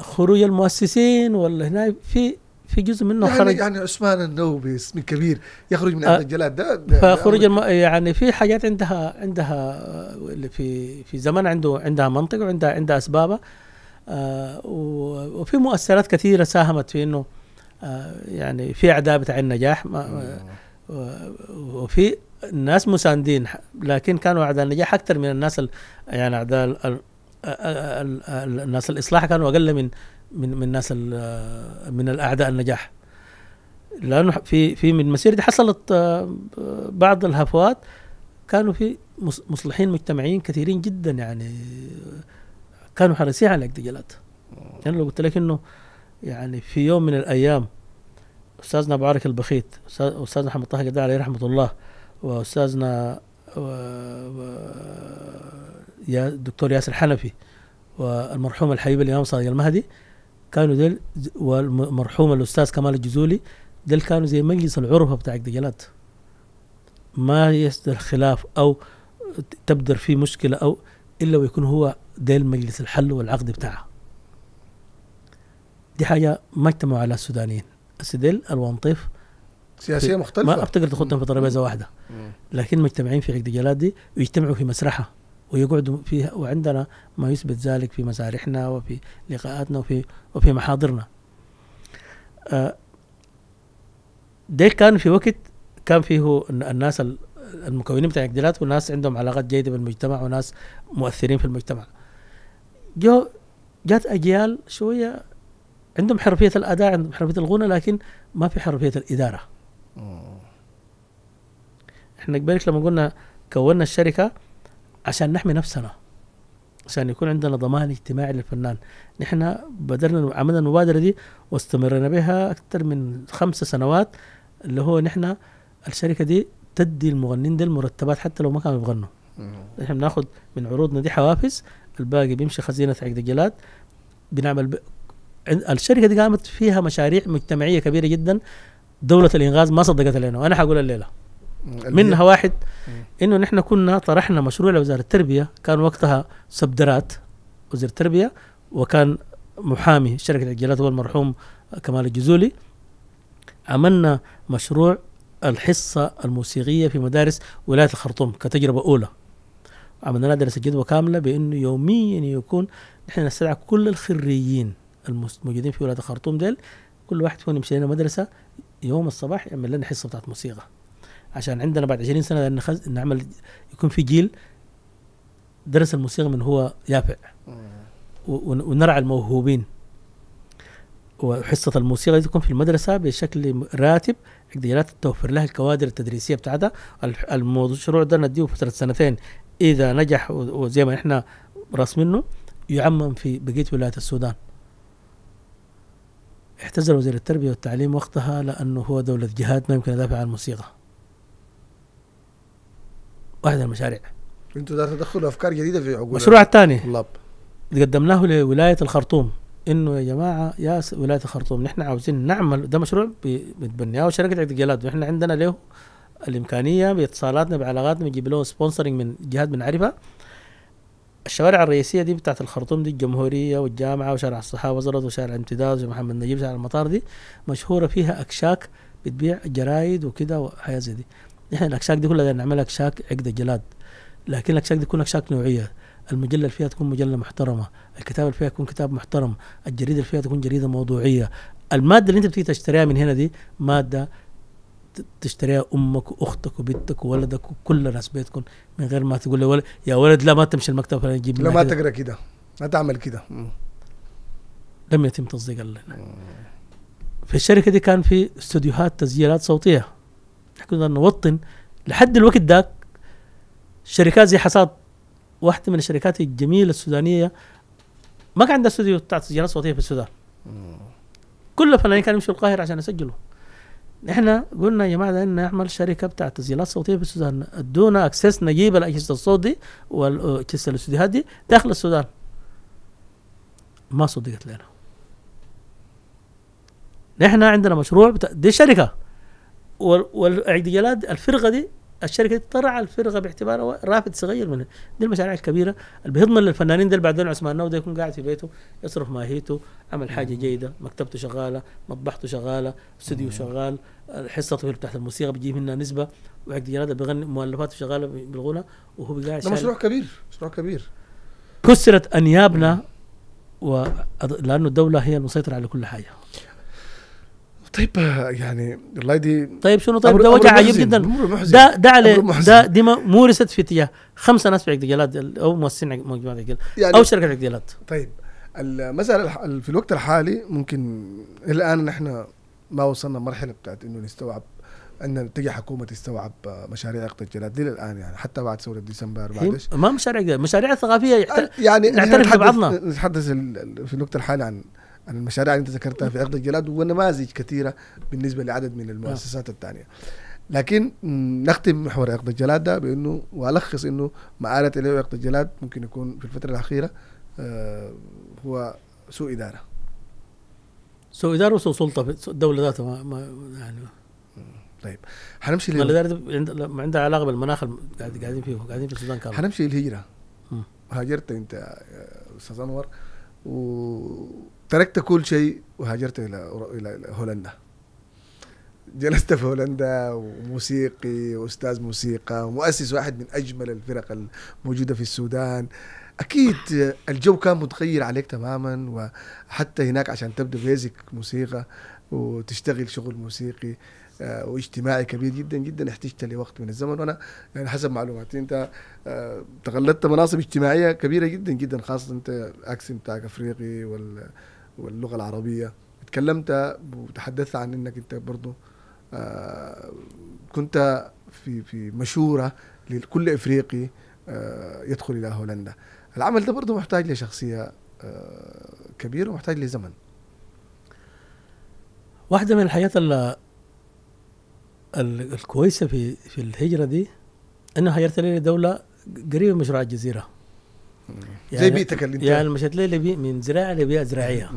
خروج المؤسسين ولا هنا في في جزء منه يعني خرج يعني عثمان النوبي اسم كبير يخرج من الدجالات آه. الجلاد ده فخروج الم... يعني في حاجات عندها عندها في في زمن عنده عندها منطق وعندها عندها اسبابها آه وفي مؤثرات كثيره ساهمت في انه آه يعني في اعداء بتاع النجاح وفي ناس مساندين لكن كانوا اعداء النجاح اكثر من الناس يعني اعداء الناس الاصلاح كانوا اقل من من من الناس من الاعداء النجاح لانه في في من مسيرتي حصلت آه، بعض الهفوات كانوا في مصلحين مجتمعيين كثيرين جدا يعني كانوا حريصين على آه. انا يعني لو قلت لك انه يعني في يوم من الايام استاذنا ابو عارك البخيت استاذنا محمد طه قدر عليه رحمه الله واستاذنا يا دكتور ياسر حنفي والمرحوم الحبيب الامام صادق المهدي كانوا ديل والمرحوم الاستاذ كمال الجزولي ديل كانوا زي مجلس العرفه بتاع الدجلات ما يصدر خلاف او تبدر فيه مشكله او الا ويكون هو ديل مجلس الحل والعقد بتاعها دي حاجه ما اجتمعوا على السودانيين السدل الوانطيف سياسيه مختلفه ما افتكر تخطهم في طرابيزه واحده لكن مجتمعين في عقد جلاد دي ويجتمعوا في مسرحه ويقعدوا فيها وعندنا ما يثبت ذلك في مسارحنا وفي لقاءاتنا وفي وفي محاضرنا ده آه، كان في وقت كان فيه الناس المكونين بتاع الجدالات وناس عندهم علاقات جيده بالمجتمع وناس مؤثرين في المجتمع جو جات اجيال شويه عندهم حرفيه الاداء عندهم حرفيه الغنى لكن ما في حرفيه الاداره احنا قبل لما قلنا كونا الشركه عشان نحمي نفسنا عشان يكون عندنا ضمان اجتماعي للفنان نحن بدرنا عملنا المبادرة دي واستمرنا بها أكثر من خمس سنوات اللي هو نحن الشركة دي تدي المغنين دي المرتبات حتى لو ما كانوا يغنوا نحن بناخذ من عروضنا دي حوافز الباقي بيمشي خزينة عقد الجلاد بنعمل ب... الشركة دي قامت فيها مشاريع مجتمعية كبيرة جدا دولة الإنغاز ما صدقت علينا وأنا حقول الليلة منها واحد انه نحن كنا طرحنا مشروع لوزاره التربيه كان وقتها سبدرات وزير التربيه وكان محامي شركه العجلات هو المرحوم كمال الجزولي عملنا مشروع الحصه الموسيقيه في مدارس ولايه الخرطوم كتجربه اولى عملنا لها دراسه جدوى كامله بانه يوميا يكون نحن نستدعي كل الخريجين الموجودين في ولايه الخرطوم ديل كل واحد فيهم يمشي لنا مدرسه يوم الصباح يعمل لنا حصه بتاعت موسيقى عشان عندنا بعد 20 سنه نخز... نعمل يكون في جيل درس الموسيقى من هو يافع ونرعى الموهوبين وحصة الموسيقى تكون في المدرسة بشكل راتب قدرات توفر لها الكوادر التدريسية بتاعتها المشروع ده نديه فترة سنتين إذا نجح وزي ما احنا راسمينه يعمم في بقية ولايات السودان احتزل وزير التربية والتعليم وقتها لأنه هو دولة جهاد ما يمكن أدافع عن الموسيقى واحد من المشاريع انتوا ده تدخلوا افكار جديده في عقول المشروع الثاني قدمناه لولايه الخرطوم انه يا جماعه يا ولايه الخرطوم نحن عاوزين نعمل ده مشروع بتبنياه شركه اعتقالات جلاد ونحن عندنا له الامكانيه باتصالاتنا بعلاقاتنا نجيب له سبونسرنج من جهات بنعرفها الشوارع الرئيسيه دي بتاعت الخرطوم دي الجمهوريه والجامعه وشارع الصحابه زرط وشارع الامتداد وشارع محمد نجيب شارع المطار دي مشهوره فيها اكشاك بتبيع جرايد وكده وحاجات زي دي نحن الاكشاك دي كلها نعملها اكشاك عقد الجلاد لكن الاكشاك دي تكون اكشاك نوعيه المجله اللي فيها تكون مجله محترمه الكتاب اللي فيها يكون كتاب محترم الجريده اللي فيها تكون جريده موضوعيه الماده اللي انت بتيجي تشتريها من هنا دي ماده تشتريها امك واختك وبنتك وولدك وكل الناس بيتكم من غير ما تقول له ولد يا ولد لا ما تمشي المكتب فلان جيب لا ما تقرا كده ما تعمل كده لم يتم تصديق اللي. في الشركه دي كان في استوديوهات تسجيلات صوتيه كنا نوطن لحد الوقت ذاك شركات زي حصاد واحده من الشركات الجميله السودانيه ما كان عندها استوديو بتاع تسجيلات صوتيه في السودان كل الفنانين كانوا يمشوا القاهره عشان يسجلوا احنا قلنا يا جماعه ده نعمل شركه بتاع تسجيلات صوتيه في السودان ادونا اكسس نجيب الاجهزه الصوت دي والاجهزه الاستوديوهات دي داخل السودان ما صدقت لنا نحن عندنا مشروع بتا... دي شركه والاعتقالات الفرقه دي الشركه دي ترعى الفرقه باعتبارها رافد صغير من دي المشاريع الكبيره اللي بيضمن للفنانين دول بعدين عثمان نوده يكون قاعد في بيته يصرف ماهيته عمل حاجه جيده مكتبته شغاله مطبخته شغاله استوديو شغال حصته بتاعت الموسيقى بيجيب منها نسبه واعتقالات بيغني مؤلفاته شغاله بالغنى وهو قاعد ده مشروع كبير مشروع كبير كسرت انيابنا و... لانه الدوله هي المسيطره على كل حاجه طيب آه، يعني والله دي طيب شنو طيب ده وجع عجيب جدا ده ده على ده دي مورست في اتجاه خمسه ناس في عقديالات او مؤسسين مجموعه عقديالات يعني او شركه عقديالات طيب المساله في الوقت الحالي ممكن الان نحن ما وصلنا مرحله بتاعت انه نستوعب ان تجي حكومه تستوعب آه، مشاريع عقد الجلاد دي الان يعني حتى بعد ثوره ديسمبر بعد ايش ما مشاريع مشاريع ثقافيه آه، يعني نعترف ببعضنا نتحدث في الوقت الحالي عن عن المشاريع اللي انت ذكرتها في عقد الجلاد ونماذج كثيره بالنسبه لعدد من المؤسسات نعم. الثانيه لكن نختم محور عقد الجلاد ده بانه والخص انه ما آلت اليه عقد الجلاد ممكن يكون في الفتره الاخيره آه، هو سوء اداره سوء اداره وسوء سلطه في الدوله ذاتها ما, ما يعني طيب حنمشي ما ما عندها علاقه بالمناخ قاعدين فيه قاعدين في السودان كامل حنمشي للهجره هاجرت انت استاذ انور و تركت كل شيء وهاجرت الى الى هولندا جلست في هولندا وموسيقي واستاذ موسيقى ومؤسس واحد من اجمل الفرق الموجوده في السودان اكيد الجو كان متغير عليك تماما وحتى هناك عشان تبدا بيزك موسيقى وتشتغل شغل موسيقي آه، واجتماعي كبير جدا جدا احتجت لوقت من الزمن وانا يعني حسب معلوماتي انت آه، تغلطت مناصب اجتماعيه كبيره جدا جدا خاصه انت اكسنت بتاعك افريقي وال واللغه العربيه اتكلمت وتحدثت عن انك انت برضه آه، كنت في في مشوره لكل افريقي آه، يدخل الى هولندا العمل ده برضه محتاج لشخصيه آه، كبيره ومحتاج لزمن واحده من الحاجات الكويسه في في الهجره دي انها هجرت لي دوله قريبه من مشروع الجزيره يعني زي بيئتك اللي انت يعني مشيت لي لبي من زراعه لبيئه زراعيه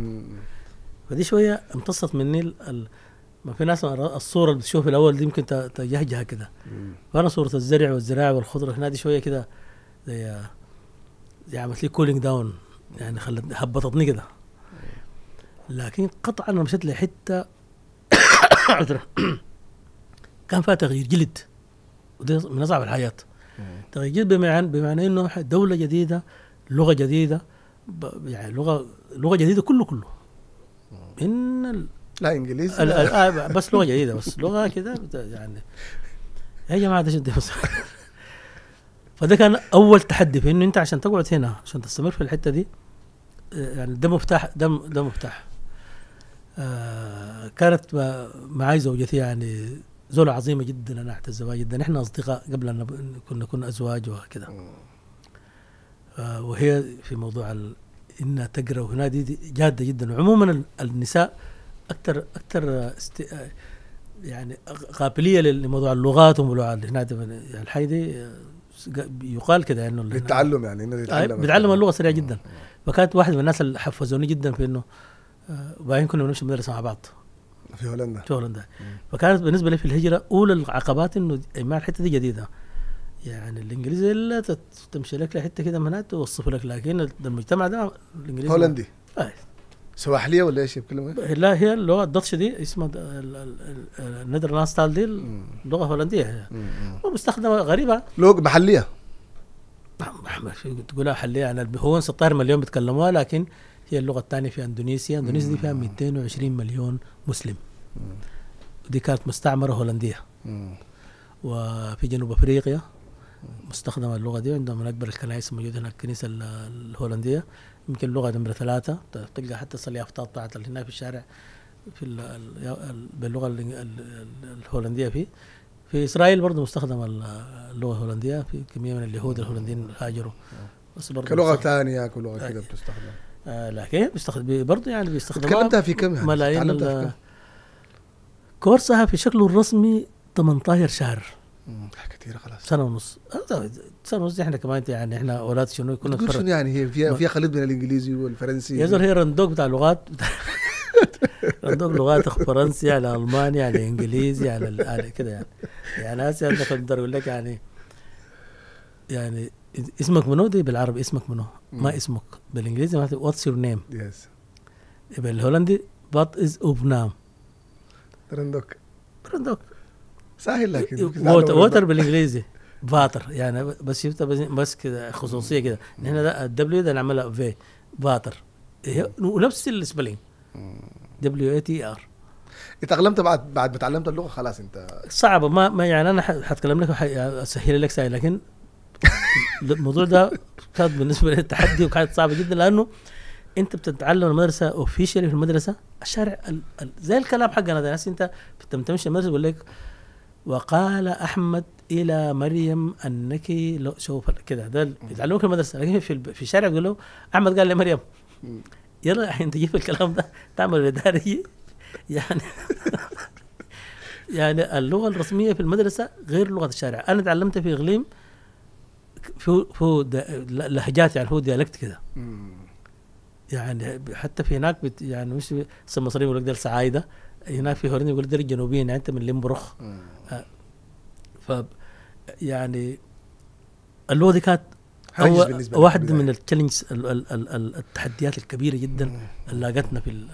فدي شويه امتصت مني ال... ما في ناس الصوره اللي بتشوفها الاول دي يمكن تجهجها كده فانا صوره الزرع والزراعه والخضره هنا دي شويه كده زي زي عملت لي كولينج داون يعني خلت هبطتني كده لكن قطعا انا مشيت لحته كان فيها تغيير جلد ودي من اصعب الحاجات تغيير جلد بمعنى بمعنى انه دوله جديده لغه جديده يعني لغه لغه جديده كله كله من ال... لا انجليزي ال... ال... آه، بس لغه جديده بس لغه كده يعني يا جماعه ده شد فده كان اول تحدي في انه انت عشان تقعد هنا عشان تستمر في الحته دي آه، يعني ده مفتاح ده ده مفتاح آه كانت معاي زوجتي يعني زولة عظيمة جدا أنا أعتز بها جدا إحنا أصدقاء قبل أن كنا كنا أزواج وكذا آه، وهي في موضوع انها تقرا وهنا دي جاده جدا عموما النساء اكثر اكثر است... آه، يعني قابليه لموضوع اللغات وموضوع هنا الحي دي يعني آه، يقال كده انه للتعلم يعني انه يتعلم بيتعلم اللغه سريعه جدا فكانت واحد من الناس اللي حفزوني جدا في انه وبعدين كنا بنمشي مدرسه مع بعض في هولندا في هولندا فكانت بالنسبه لي في الهجره اولى العقبات انه ما الحته دي جديده يعني الانجليزي الا تمشي لك لحته كده من توصف لك لكن المجتمع ده الانجليزي هولندي آه. سواحليه ولا ايش بيتكلموا إيه؟ لا هي اللغه الداتش دي اسمها النيدرلاندز تال دي الهولنديه هولنديه ومستخدمه غريبه لغه محليه تقولها محليه يعني هو 16 مليون بيتكلموها لكن هي اللغه الثانيه في اندونيسيا اندونيسيا دي فيها 220 مليون مسلم ودي كانت مستعمره هولنديه وفي جنوب افريقيا مستخدمة اللغة دي عندهم من أكبر الكنائس الموجودة هناك الكنيسة الهولندية يمكن اللغة نمرة ثلاثة تلقى حتى أفطار بتاعت هناك في الشارع في باللغة الهولندية فيه في إسرائيل برضه مستخدمة اللغة الهولندية في كمية من اليهود الهولنديين هاجروا بس برضه كلغة ثانية كلغة كده آه. بتستخدم آه لكن بيستخدم برضه يعني بيستخدموها تعلمتها في كم يعني؟ ملايين كورسها في شكله الرسمي 18 شهر كثيره خلاص سنه ونص آه، سنه ونص احنا كمان يعني احنا اولاد شنو كنا شنو يعني هي فيها فيها خليط بين الانجليزي والفرنسي يا هي رندوق بتاع لغات رندوق لغات فرنسي على الماني على انجليزي على, على كده يعني يعني انا اقدر اقول لك يعني يعني اسمك منو دي بالعربي اسمك منو ما اسمك بالانجليزي واتس يور نيم يس بالهولندي وات از اوف نام رندوك رندوك سهل لكن إيه، ووتر بالانجليزي فاتر يعني بس بس كده خصوصيه كده نحن الدبليو ده نعملها في فاتر ونفس السبلينج دبليو اي تي ار اتعلمت بعد بعد ما تعلمت اللغه خلاص انت صعبه ما, ما يعني انا حتكلم لك اسهل لك سهل لكن الموضوع ده كان بالنسبه لي تحدي وكانت صعبه جدا لانه انت بتتعلم المدرسه اوفيشالي في المدرسه الشارع زي الكلام حقنا ده ناس يعني انت بتمشي المدرسه بيقول لك وقال احمد الى مريم انك لو شوف كده ده بيتعلموه في المدرسه لكن في في الشارع يقول له احمد قال لمريم يلا الحين تجيب الكلام ده تعمل اداري يعني يعني اللغه الرسميه في المدرسه غير لغه الشارع انا تعلمت في اقليم في في لهجات يعني هو ديالكت كده يعني حتى في هناك بت يعني مش مصريين يقول لك هناك في هولندا يقول دير الجنوبية يعني أنت من لمبرخ آه، ف يعني اللغة دي كانت واحد من التشالنجز التحديات الكبيرة جدا اللي لاقتنا في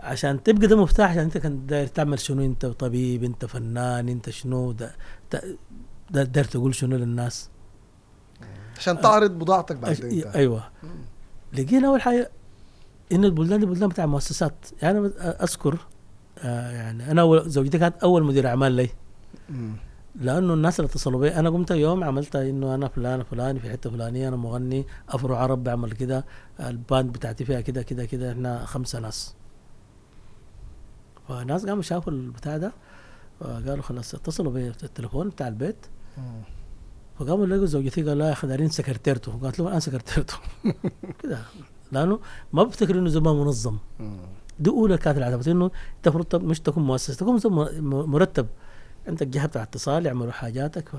عشان تبقى ده مفتاح عشان انت كنت داير تعمل شنو انت طبيب انت فنان انت شنو ده, داير تقول شنو للناس عشان تعرض بضاعتك بعدين ايوه لقينا اول حاجه ان البلدان دي بلدان بتاع مؤسسات يعني انا اذكر آه، يعني انا زوجتي كانت اول مدير اعمال لي لانه الناس اللي اتصلوا بي انا قمت يوم عملت انه انا فلان فلان في حته فلانيه انا مغني افرو عرب بعمل كده الباند بتاعتي فيها كده كده كده احنا خمسه ناس فالناس قاموا شافوا البتاع ده قالوا خلاص اتصلوا بي في التليفون بتاع البيت فقاموا لقوا زوجتي قال لا يا اخي دارين سكرتيرته قالت له انا سكرتيرته كده لانه ما بفتكر انه زمان منظم دي اولى كانت العتبه انه انت المفروض مش تكون مؤسسه تكون مرتب عندك جهه بتاع اتصال يعملوا حاجاتك ف...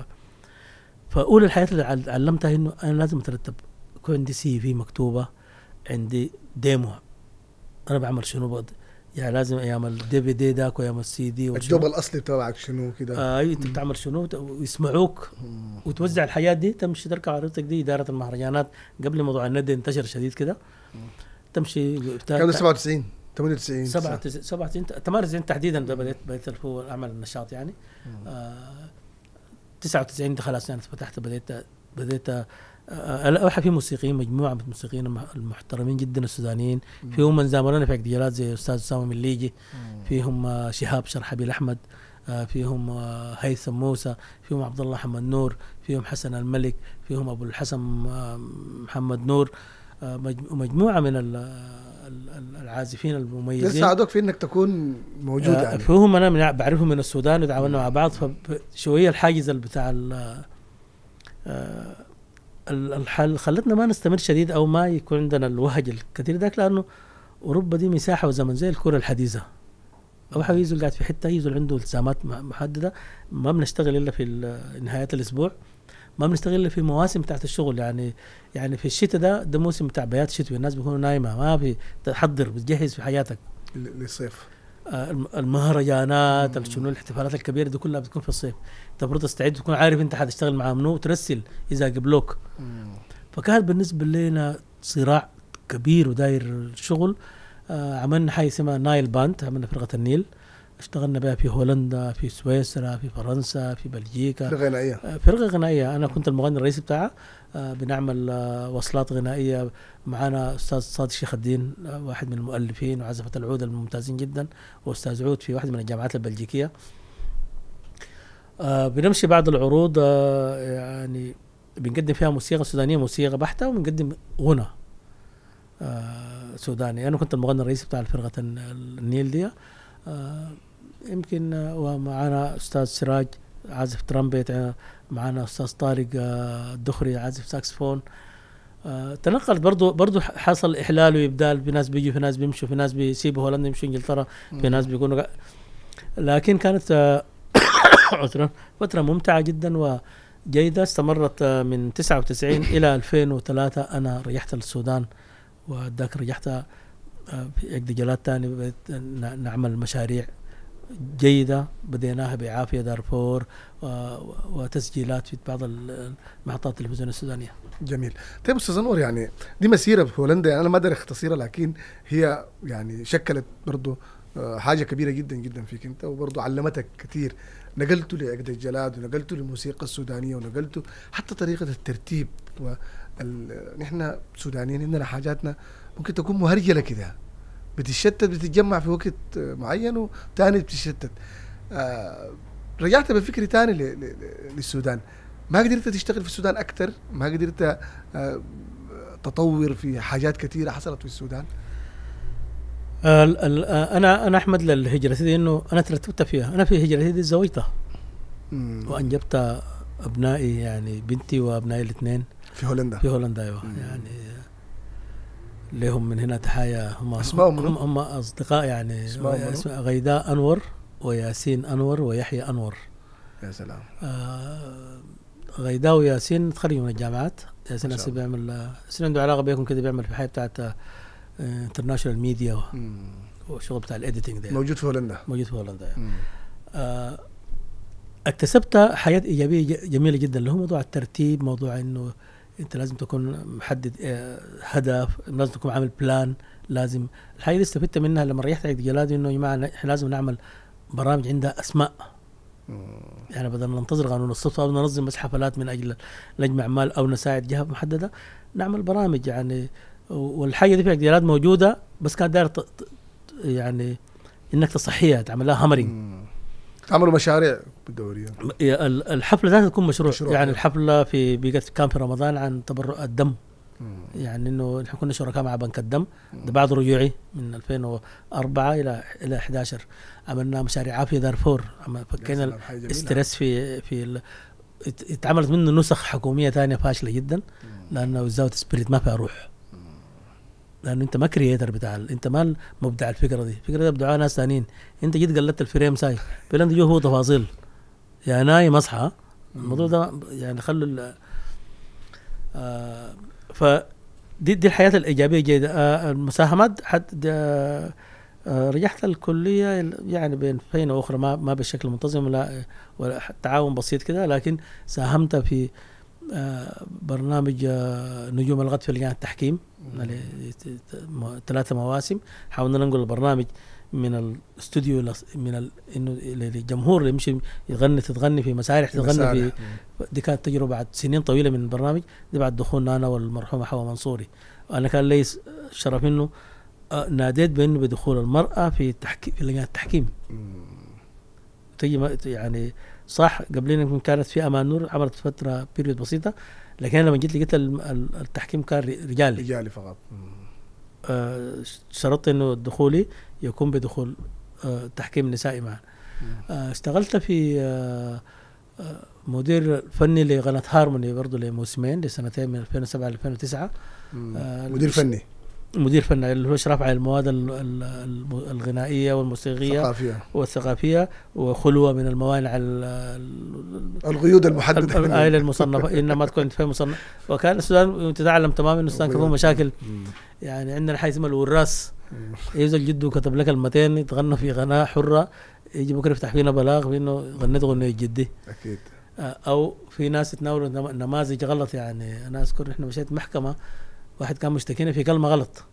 فاولى الحياه اللي علمتها انه انا لازم اترتب يكون عندي سي في مكتوبه عندي ديمو انا بعمل شنو بقى يعني لازم ايام الدي في دي داك وايام السي دي الجوب الاصلي تبعك شنو كده آه أيوة، انت بتعمل شنو ويسمعوك وتوزع الحياه دي تمشي تركع عرضتك دي اداره المهرجانات قبل موضوع الندي انتشر شديد كده تمشي كان 97 98 97 97 98 تحديدا بدات بدات هو العمل النشاط يعني آه 99 خلاص يعني فتحت بديت بديت الواحد آه، آه، في موسيقيين مجموعه من الموسيقيين المحترمين جدا السودانيين فيهم من زامرنا في اكديرات زي استاذ اسامه مليجي فيهم آه، شهاب شرحبيل احمد فيهم هيثم موسى فيهم عبد الله محمد نور فيهم حسن الملك فيهم ابو الحسن محمد نور مجموعه من العازفين المميزين ساعدوك في انك تكون موجود آه، يعني فهم انا بعرفهم من السودان وتعاملنا مع بعض فشويه الحاجز بتاع آه، الحل خلتنا ما نستمر شديد او ما يكون عندنا الوهج الكثير ذاك لانه اوروبا دي مساحه وزمن زي الكره الحديثه او يزول قاعد في حته يزول عنده التزامات محدده ما بنشتغل الا في نهايات الاسبوع ما بنستغله في مواسم بتاعت الشغل يعني يعني في الشتاء ده ده موسم بتاع بيات شتوي الناس بيكونوا نايمه ما في تحضر بتجهز في حياتك للصيف آه، المهرجانات شنو الاحتفالات الكبيره دي كلها بتكون في الصيف برضه تستعد تكون عارف انت حتشتغل مع منو وترسل اذا قبلوك فكان بالنسبه لنا صراع كبير وداير شغل آه، عملنا حاجه اسمها نايل باند عملنا فرقه النيل اشتغلنا بها في هولندا في سويسرا في فرنسا في بلجيكا فرقه غنائيه آه، فرقه غنائيه انا كنت المغني الرئيسي بتاعها آه، بنعمل آه، وصلات غنائيه معانا استاذ صاد الشيخ الدين واحد من المؤلفين وعزفه العود الممتازين جدا واستاذ عود في واحد من الجامعات البلجيكيه بنمشي بعض العروض يعني بنقدم فيها موسيقى سودانيه موسيقى بحته وبنقدم غنى سوداني انا كنت المغني الرئيسي بتاع الفرقه النيل دي يمكن آه، ومعنا استاذ سراج عازف ترامبيت آه، معنا استاذ طارق آه، الدخري عازف ساكسفون تنقلت برضو برضو حصل احلال وابدال في ناس بيجوا في ناس بيمشوا في ناس بيسيبوا هولندا يمشوا انجلترا في ناس بيكونوا لكن كانت عذرا فتره ممتعه جدا وجيده استمرت من 99 الى 2003 انا ريحت للسودان وذاك ريحت في جلال ثاني نعمل مشاريع جيدة بديناها بعافية دارفور وتسجيلات في بعض المحطات التلفزيون السودانية جميل طيب أستاذ أنور يعني دي مسيرة في هولندا يعني أنا ما أدري أختصرها لكن هي يعني شكلت برضه آه، حاجة كبيرة جدا جدا فيك أنت وبرضه علمتك كثير نقلته لعقد الجلاد ونقلته للموسيقى السودانية ونقلته حتى طريقة الترتيب ونحن سودانيين عندنا حاجاتنا ممكن تكون مهرجله كده بتتشتت بتتجمع في وقت آه، معين وتاني بتتشتت آه، رجعت بفكري تاني للسودان ما قدرت تشتغل في السودان اكثر ما قدرت آه، تطور في حاجات كثيره حصلت في السودان انا انا احمد للهجره دي انه انا ترتبت فيها انا في هجرتي دي زوجتها وانجبت ابنائي يعني بنتي وابنائي الاثنين في هولندا في هولندا ايوه يعني لهم من هنا تحايا هم اسمائهم هم, هم اصدقاء يعني غيداء انور وياسين انور ويحيى انور يا سلام آه غيداء وياسين تخرجوا من الجامعات ياسين هسه بيعمل ياسين عنده علاقه بيكم كذا بيعمل في الحياه بتاعت انترناشونال آه، ميديا وشغل بتاع الايديتنج ده يعني. موجود في هولندا موجود في هولندا يعني. آه، اكتسبت حاجات ايجابيه جميله جدا اللي هو موضوع الترتيب موضوع انه انت لازم تكون محدد آه، هدف لازم تكون عامل بلان لازم الحاجه اللي استفدت منها لما ريحت على جلادي انه يا جماعه لازم نعمل برامج عندها اسماء يعني بدل ما ننتظر قانون الصدفه او ننظم بس حفلات من اجل نجمع مال او نساعد جهه محدده نعمل برامج يعني والحاجه دي في اعتدالات موجوده بس كانت داير يعني انك تصحيها تعمل لها هامرنج تعملوا مشاريع بالدوريات الحفله ذاتها تكون مشروع, مشروع يعني, يعني الحفله في بيقت كان في رمضان عن تبرع الدم مم. يعني انه نحن كنا شركاء مع بنك الدم ده بعد رجوعي من 2004 الى الى 11 عملنا مشاريع عافيه دارفور فكينا الستريس في في اتعملت منه نسخ حكوميه ثانيه فاشله جدا لانه الزاوت سبيريت ما فيها روح لانه انت ما كرييتر بتاع انت ما مبدع الفكره دي الفكره دي بدعاء ناس ثانيين انت جيت قلدت الفريم ساي فلان جو هو تفاصيل يا نايم اصحى الموضوع ده يعني خلوا آه ف دي دي الحياه الايجابيه جيدة آه المساهمات حد آه رجعت الكليه يعني بين فين واخرى ما ما بشكل منتظم لا ولا تعاون بسيط كده لكن ساهمت في آه، برنامج آه، نجوم الغد في لجان التحكيم ثلاثة مواسم حاولنا ننقل البرنامج من الاستوديو من ال... انه الجمهور اللي يمشي يغني تتغني في مسارح تتغني في دي كانت تجربه بعد سنين طويله من البرنامج دي بعد دخولنا انا والمرحومه حوا منصوري انا كان لي شرف انه آه، ناديت بانه بدخول المراه في تحكيم في لجنه التحكيم تجي يعني صح قبلين يمكن كانت في امان نور عملت فتره بيريود بسيطه لكن انا لما جيت لقيت التحكيم كان رجالي رجالي فقط آه، شرطت انه دخولي يقوم بدخول التحكيم آه، النسائي معنا آه، اشتغلت في آه، مدير فني لقناه هارموني برضه لموسمين لسنتين من 2007 2009 مدير فني مدير فني اللي هو اشراف على المواد الغنائيه والموسيقيه الثقافية. والثقافيه وخلوه من الموانع القيود المحدده آية المصنفه انما تكون في مصنف وكان السودان تتعلم تماما انه السودان كان مشاكل يعني عندنا حاجه اسمها الوراس ينزل جده كتب لك المتين يتغنى في غناء حره يجي بكره يفتح فينا بلاغ بانه غنيت غنية جدي اكيد او في ناس يتناولوا نماذج غلط يعني انا اذكر احنا مشيت محكمه واحد كان مشتكينا في كلمه غلط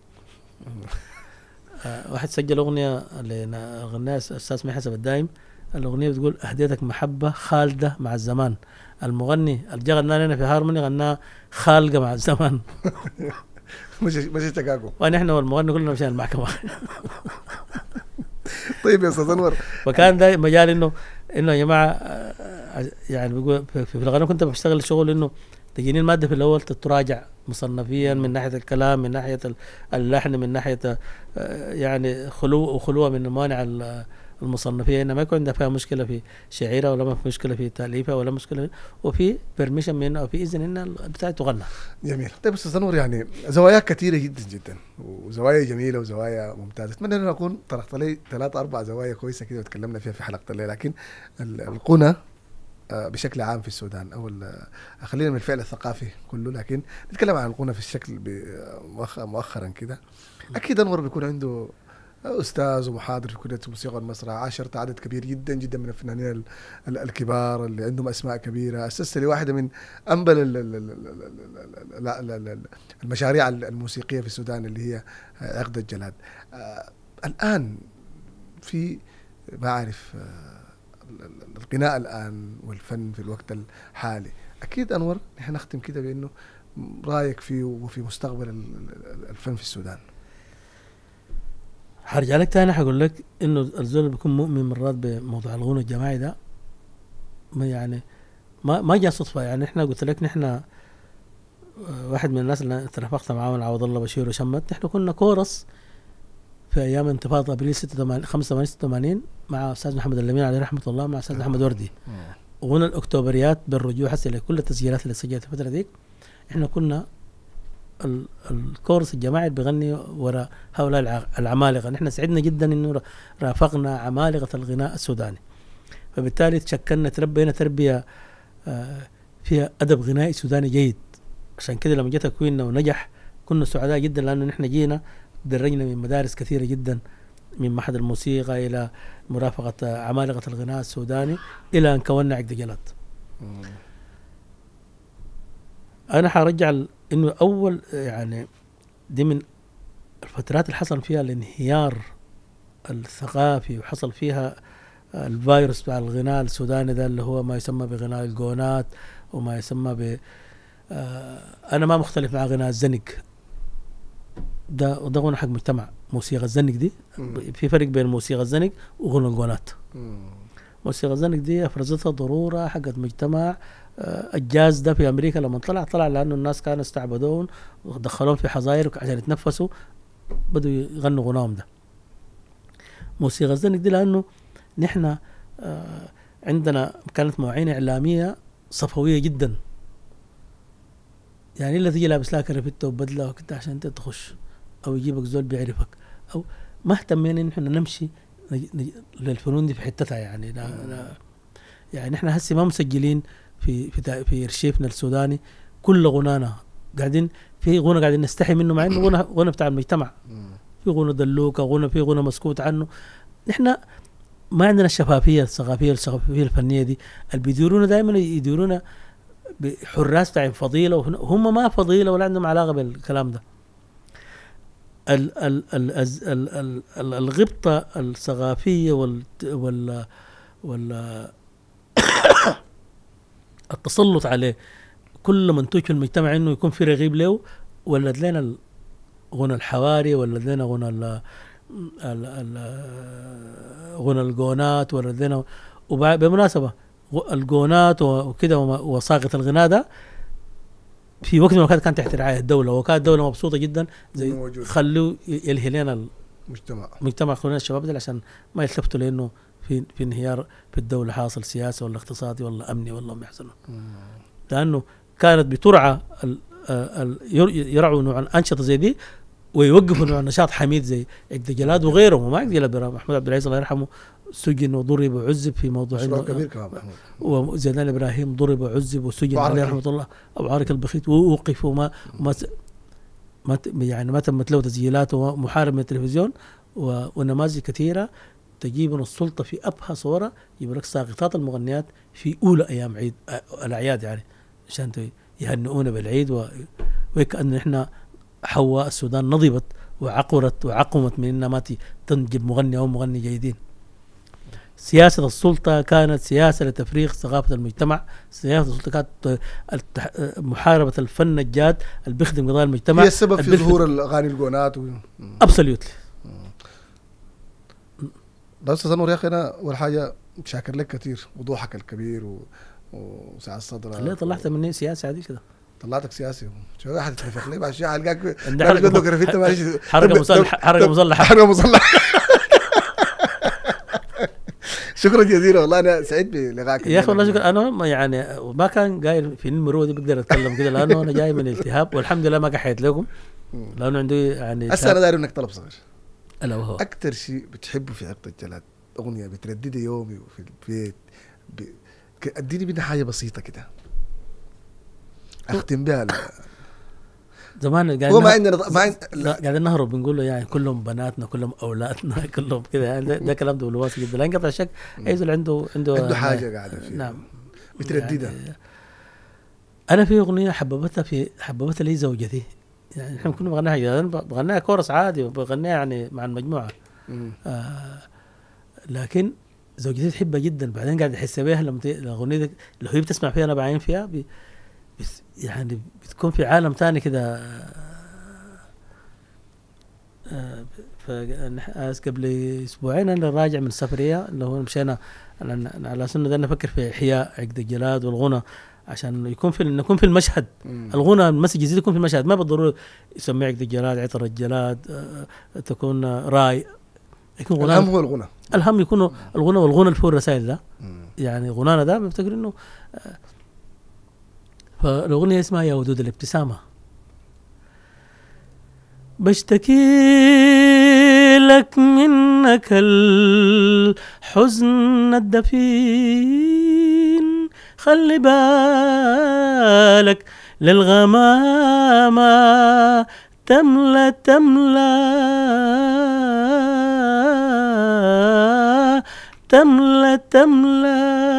آه، واحد سجل اغنيه لغناها استاذ محي حسب الدايم الاغنيه بتقول اهديتك محبه خالده مع الزمان المغني اللي غناها لنا في هارموني غناه خالقه مع الزمان مش مش شيكاغو ونحن والمغني كلنا مشينا المحكمه طيب يا استاذ انور وكان ده مجال انه انه يا جماعه آه، يعني بيقول في الغناء كنت بشتغل شغل انه تجيني الماده في الاول تتراجع مصنفيا من ناحيه الكلام من ناحيه اللحن من ناحيه آه، يعني خلو خلوه من الموانع المصنفيه انما يكون عندها فيها مشكله في شعيرها ولا في مشكله في تاليفها ولا مشكله وفي برميشن من او في اذن ان بتاعت تغنى. جميل، طيب استاذ نور يعني زوايا كثيره جدا جدا وزوايا جميله وزوايا ممتازه، اتمنى ان اكون طرحت لي ثلاث اربع زوايا كويسه كده وتكلمنا فيها في حلقه الليل لكن القنا بشكل عام في السودان او خلينا من الفعل الثقافي كله لكن نتكلم عن الغنى في الشكل مؤخرا كده اكيد انور بيكون عنده استاذ ومحاضر في كليه الموسيقى والمسرح عاشرت عدد كبير جدا جدا من الفنانين الكبار اللي عندهم اسماء كبيره اسست لي واحده من انبل المشاريع الموسيقيه في السودان اللي هي عقد الجلاد الان في ما اعرف الغناء الان والفن في الوقت الحالي اكيد انور نحن نختم كده بانه رايك فيه وفي مستقبل الفن في السودان هرجع لك تاني هقول لك انه الزول بيكون مؤمن مرات بموضوع الغنى الجماعي ده ما يعني ما ما جاء صدفه يعني احنا قلت لك نحن آه، واحد من الناس اللي ترافقت معاهم عوض الله بشير وشمت نحن كنا كورس في ايام انتفاضه ابريل 86 85 86 مع استاذ محمد اللمين عليه رحمه الله مع استاذ محمد وردي وهنا الاكتوبريات بالرجوع حتى لكل التسجيلات اللي سجلت الفتره ديك احنا كنا الكورس الجماعي بغني بيغني وراء هؤلاء العمالقه نحن سعدنا جدا انه رافقنا عمالقه الغناء السوداني فبالتالي تشكلنا تربينا تربيه آه، فيها ادب غنائي سوداني جيد عشان كده لما جت تكويننا ونجح كنا سعداء جدا لانه نحن جينا درجنا من مدارس كثيرة جدا من معهد الموسيقى إلى مرافقة عمالقة الغناء السوداني إلى أن كوننا عقد جلط أنا حرجع إنه أول يعني دي من الفترات اللي حصل فيها الانهيار الثقافي وحصل فيها الفيروس بتاع الغناء السوداني ده اللي هو ما يسمى بغناء الجونات وما يسمى ب آه، انا ما مختلف مع غناء الزنق ده ده غنى حق مجتمع موسيقى الزنك دي في فرق بين موسيقى الزنك الجونات موسيقى الزنك دي افرزتها ضروره حقت مجتمع آه، الجاز ده في امريكا لما طلع طلع لانه الناس كانوا استعبدون ودخلوهم في حظاير عشان يتنفسوا بدوا يغنوا غناهم ده موسيقى الزنك دي لانه نحن آه، عندنا كانت مواعين اعلاميه صفويه جدا يعني إيه الا تجي لابس لها كرفتة وبدله وكده عشان انت تخش او يجيبك زول بيعرفك او ما اهتمينا ان احنا نمشي للفنون دي في حتتها يعني لا لا يعني احنا هسه ما مسجلين في في في ارشيفنا السوداني كل غنانا قاعدين في غنى قاعدين نستحي منه مع انه غنى غنى بتاع المجتمع في غنى دلوكه غنى في غنى مسكوت عنه نحن ما عندنا الشفافيه الثقافيه الشفافيه الفنيه دي اللي بيديرونا دائما يديرونا بحراس بتاعين فضيله هم ما فضيله ولا عندهم علاقه بالكلام ده ال ال ال ال ال ال الغبطة الثقافية وال وال وال التسلط عليه كل من في المجتمع انه يكون في رغيب له ولد لنا غنى الحواري ولد لنا غنى ال غنى الجونات ولد لنا وبالمناسبه الجونات وكده وصاغة الغناء ده في وقت من الاوقات كان تحت رعايه الدوله وكانت الدوله مبسوطه جدا زي خلوا يلهي لنا المجتمع المجتمع خلونا الشباب ده عشان ما يلتفتوا لانه في في انهيار في الدوله حاصل سياسي ولا اقتصادي ولا امني ولا ما يحصلوا لانه كانت بترعى يرعوا نوع انشطه زي دي ويوقفوا نوع نشاط حميد زي عقد جلاد وغيره وما عقد جلاد محمود عبد العزيز الله يرحمه سجن وضرب وعذب في موضوع كبير محمود وزيدان ابراهيم ضرب وعذب وسجن عليه رحمه الله ابو عارك البخيت ووقف وما ما يعني ما تمت له تسجيلات ومحارب من التلفزيون ونماذج كثيره تجيب من السلطه في ابهى صوره يجيب لك ساقطات المغنيات في اولى ايام عيد الاعياد يعني عشان يهنئونا بالعيد و... وكأن احنا حواء السودان نضبت وعقرت وعقمت من انها ما تنجب مغني او مغني جيدين سياسة السلطة كانت سياسة لتفريغ ثقافة المجتمع سياسة السلطة كانت آه، آه، محاربة الفن الجاد اللي بيخدم قضايا المجتمع هي السبب في ظهور الأغاني الجونات و... أبسوليوتلي بس استاذ نور يا اخي انا اول حاجه شاكر لك كثير وضوحك الكبير و... وسعه الصدر ليه طلعت مني سياسي عادي كده طلعتك سياسي شو واحد يتفق لي بعد شويه حلقاك حركه مصلحة حركه مصلحة حركه مصلحة شكرا جزيلا والله انا سعيد بلقائك يا اخي والله شكرا انا يعني ما كان قايل في المرور دي بقدر اتكلم كده لانه انا جاي من التهاب والحمد لله ما قحيت لكم لانه عندي يعني هسه انا داري انك طلب صغير الا وهو اكثر شيء بتحبه في عقد الجلاد اغنيه بترددها يومي وفي البيت اديني منها حاجه بسيطه كده اختم بها زمان قاعد هو ما عندنا ما عند... قاعدين نهرب بنقول له يعني كلهم بناتنا كلهم اولادنا كلهم كذا يعني ده, ده كلام دبلوماسي جدا لا ينقطع اي زول عنده عنده عنده حاجه يعني قاعده فيه نعم متردده يعني انا في اغنيه حببتها في حببتها لي زوجتي يعني احنا كنا بغناها بغناها كورس عادي وبغناها يعني مع المجموعه آه لكن زوجتي تحبها جدا بعدين قاعد احس بيها لما الاغنيه اللي هي بتسمع فيها انا بعين فيها بس يعني بتكون في عالم ثاني كذا آه، آه، آه، قبل اسبوعين انا راجع من سفريه اللي هو مشينا على اساس انه نفكر في احياء عقد الجلاد والغنى عشان يكون في نكون في المشهد الغنى المسجد الجديد يكون في المشهد ما بالضروره يسمي عقد الجلاد عطر الجلاد أه تكون راي يكون غنى الهم هو الغنى الهم يكون الغنى والغنى اللي فيه الرسائل ده يعني غنانا ده بفتكر انه فالأغنية اسمها يا ودود الابتسامة بشتكي لك منك الحزن الدفين خلي بالك للغمامة تملى تملى تملى تملى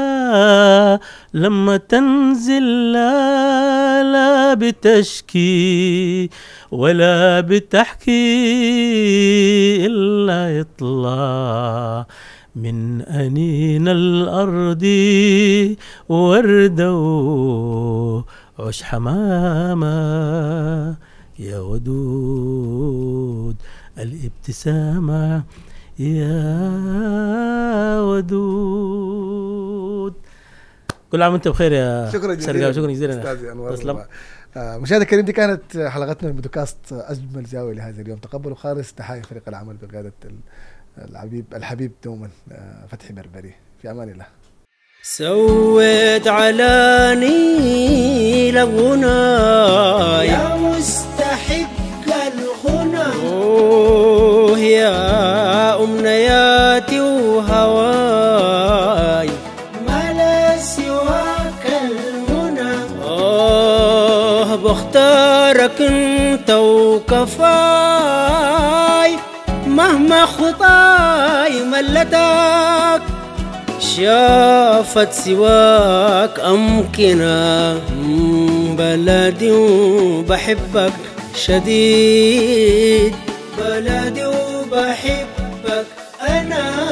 لما تنزل لا لا بتشكي ولا بتحكي إلا يطلع من أنين الأرض ورده عش حمامة يا ودود الابتسامة يا ودود كل عام وانت بخير يا شكرا جزيلا شكرا جزيلا استاذي انور تسلم آه، مشاهدة الكريم دي كانت حلقتنا من بودكاست اجمل زاويه لهذا اليوم تقبلوا خالص تحايا فريق العمل بقياده الحبيب الحبيب دوما آه، فتحي بربري في امان الله سويت على نيل يا مستحق الغنى اوه يا وكفاي مهما خطاي ملتك شافت سواك أمكنة بلدي وبحبك شديد بلدي وبحبك أنا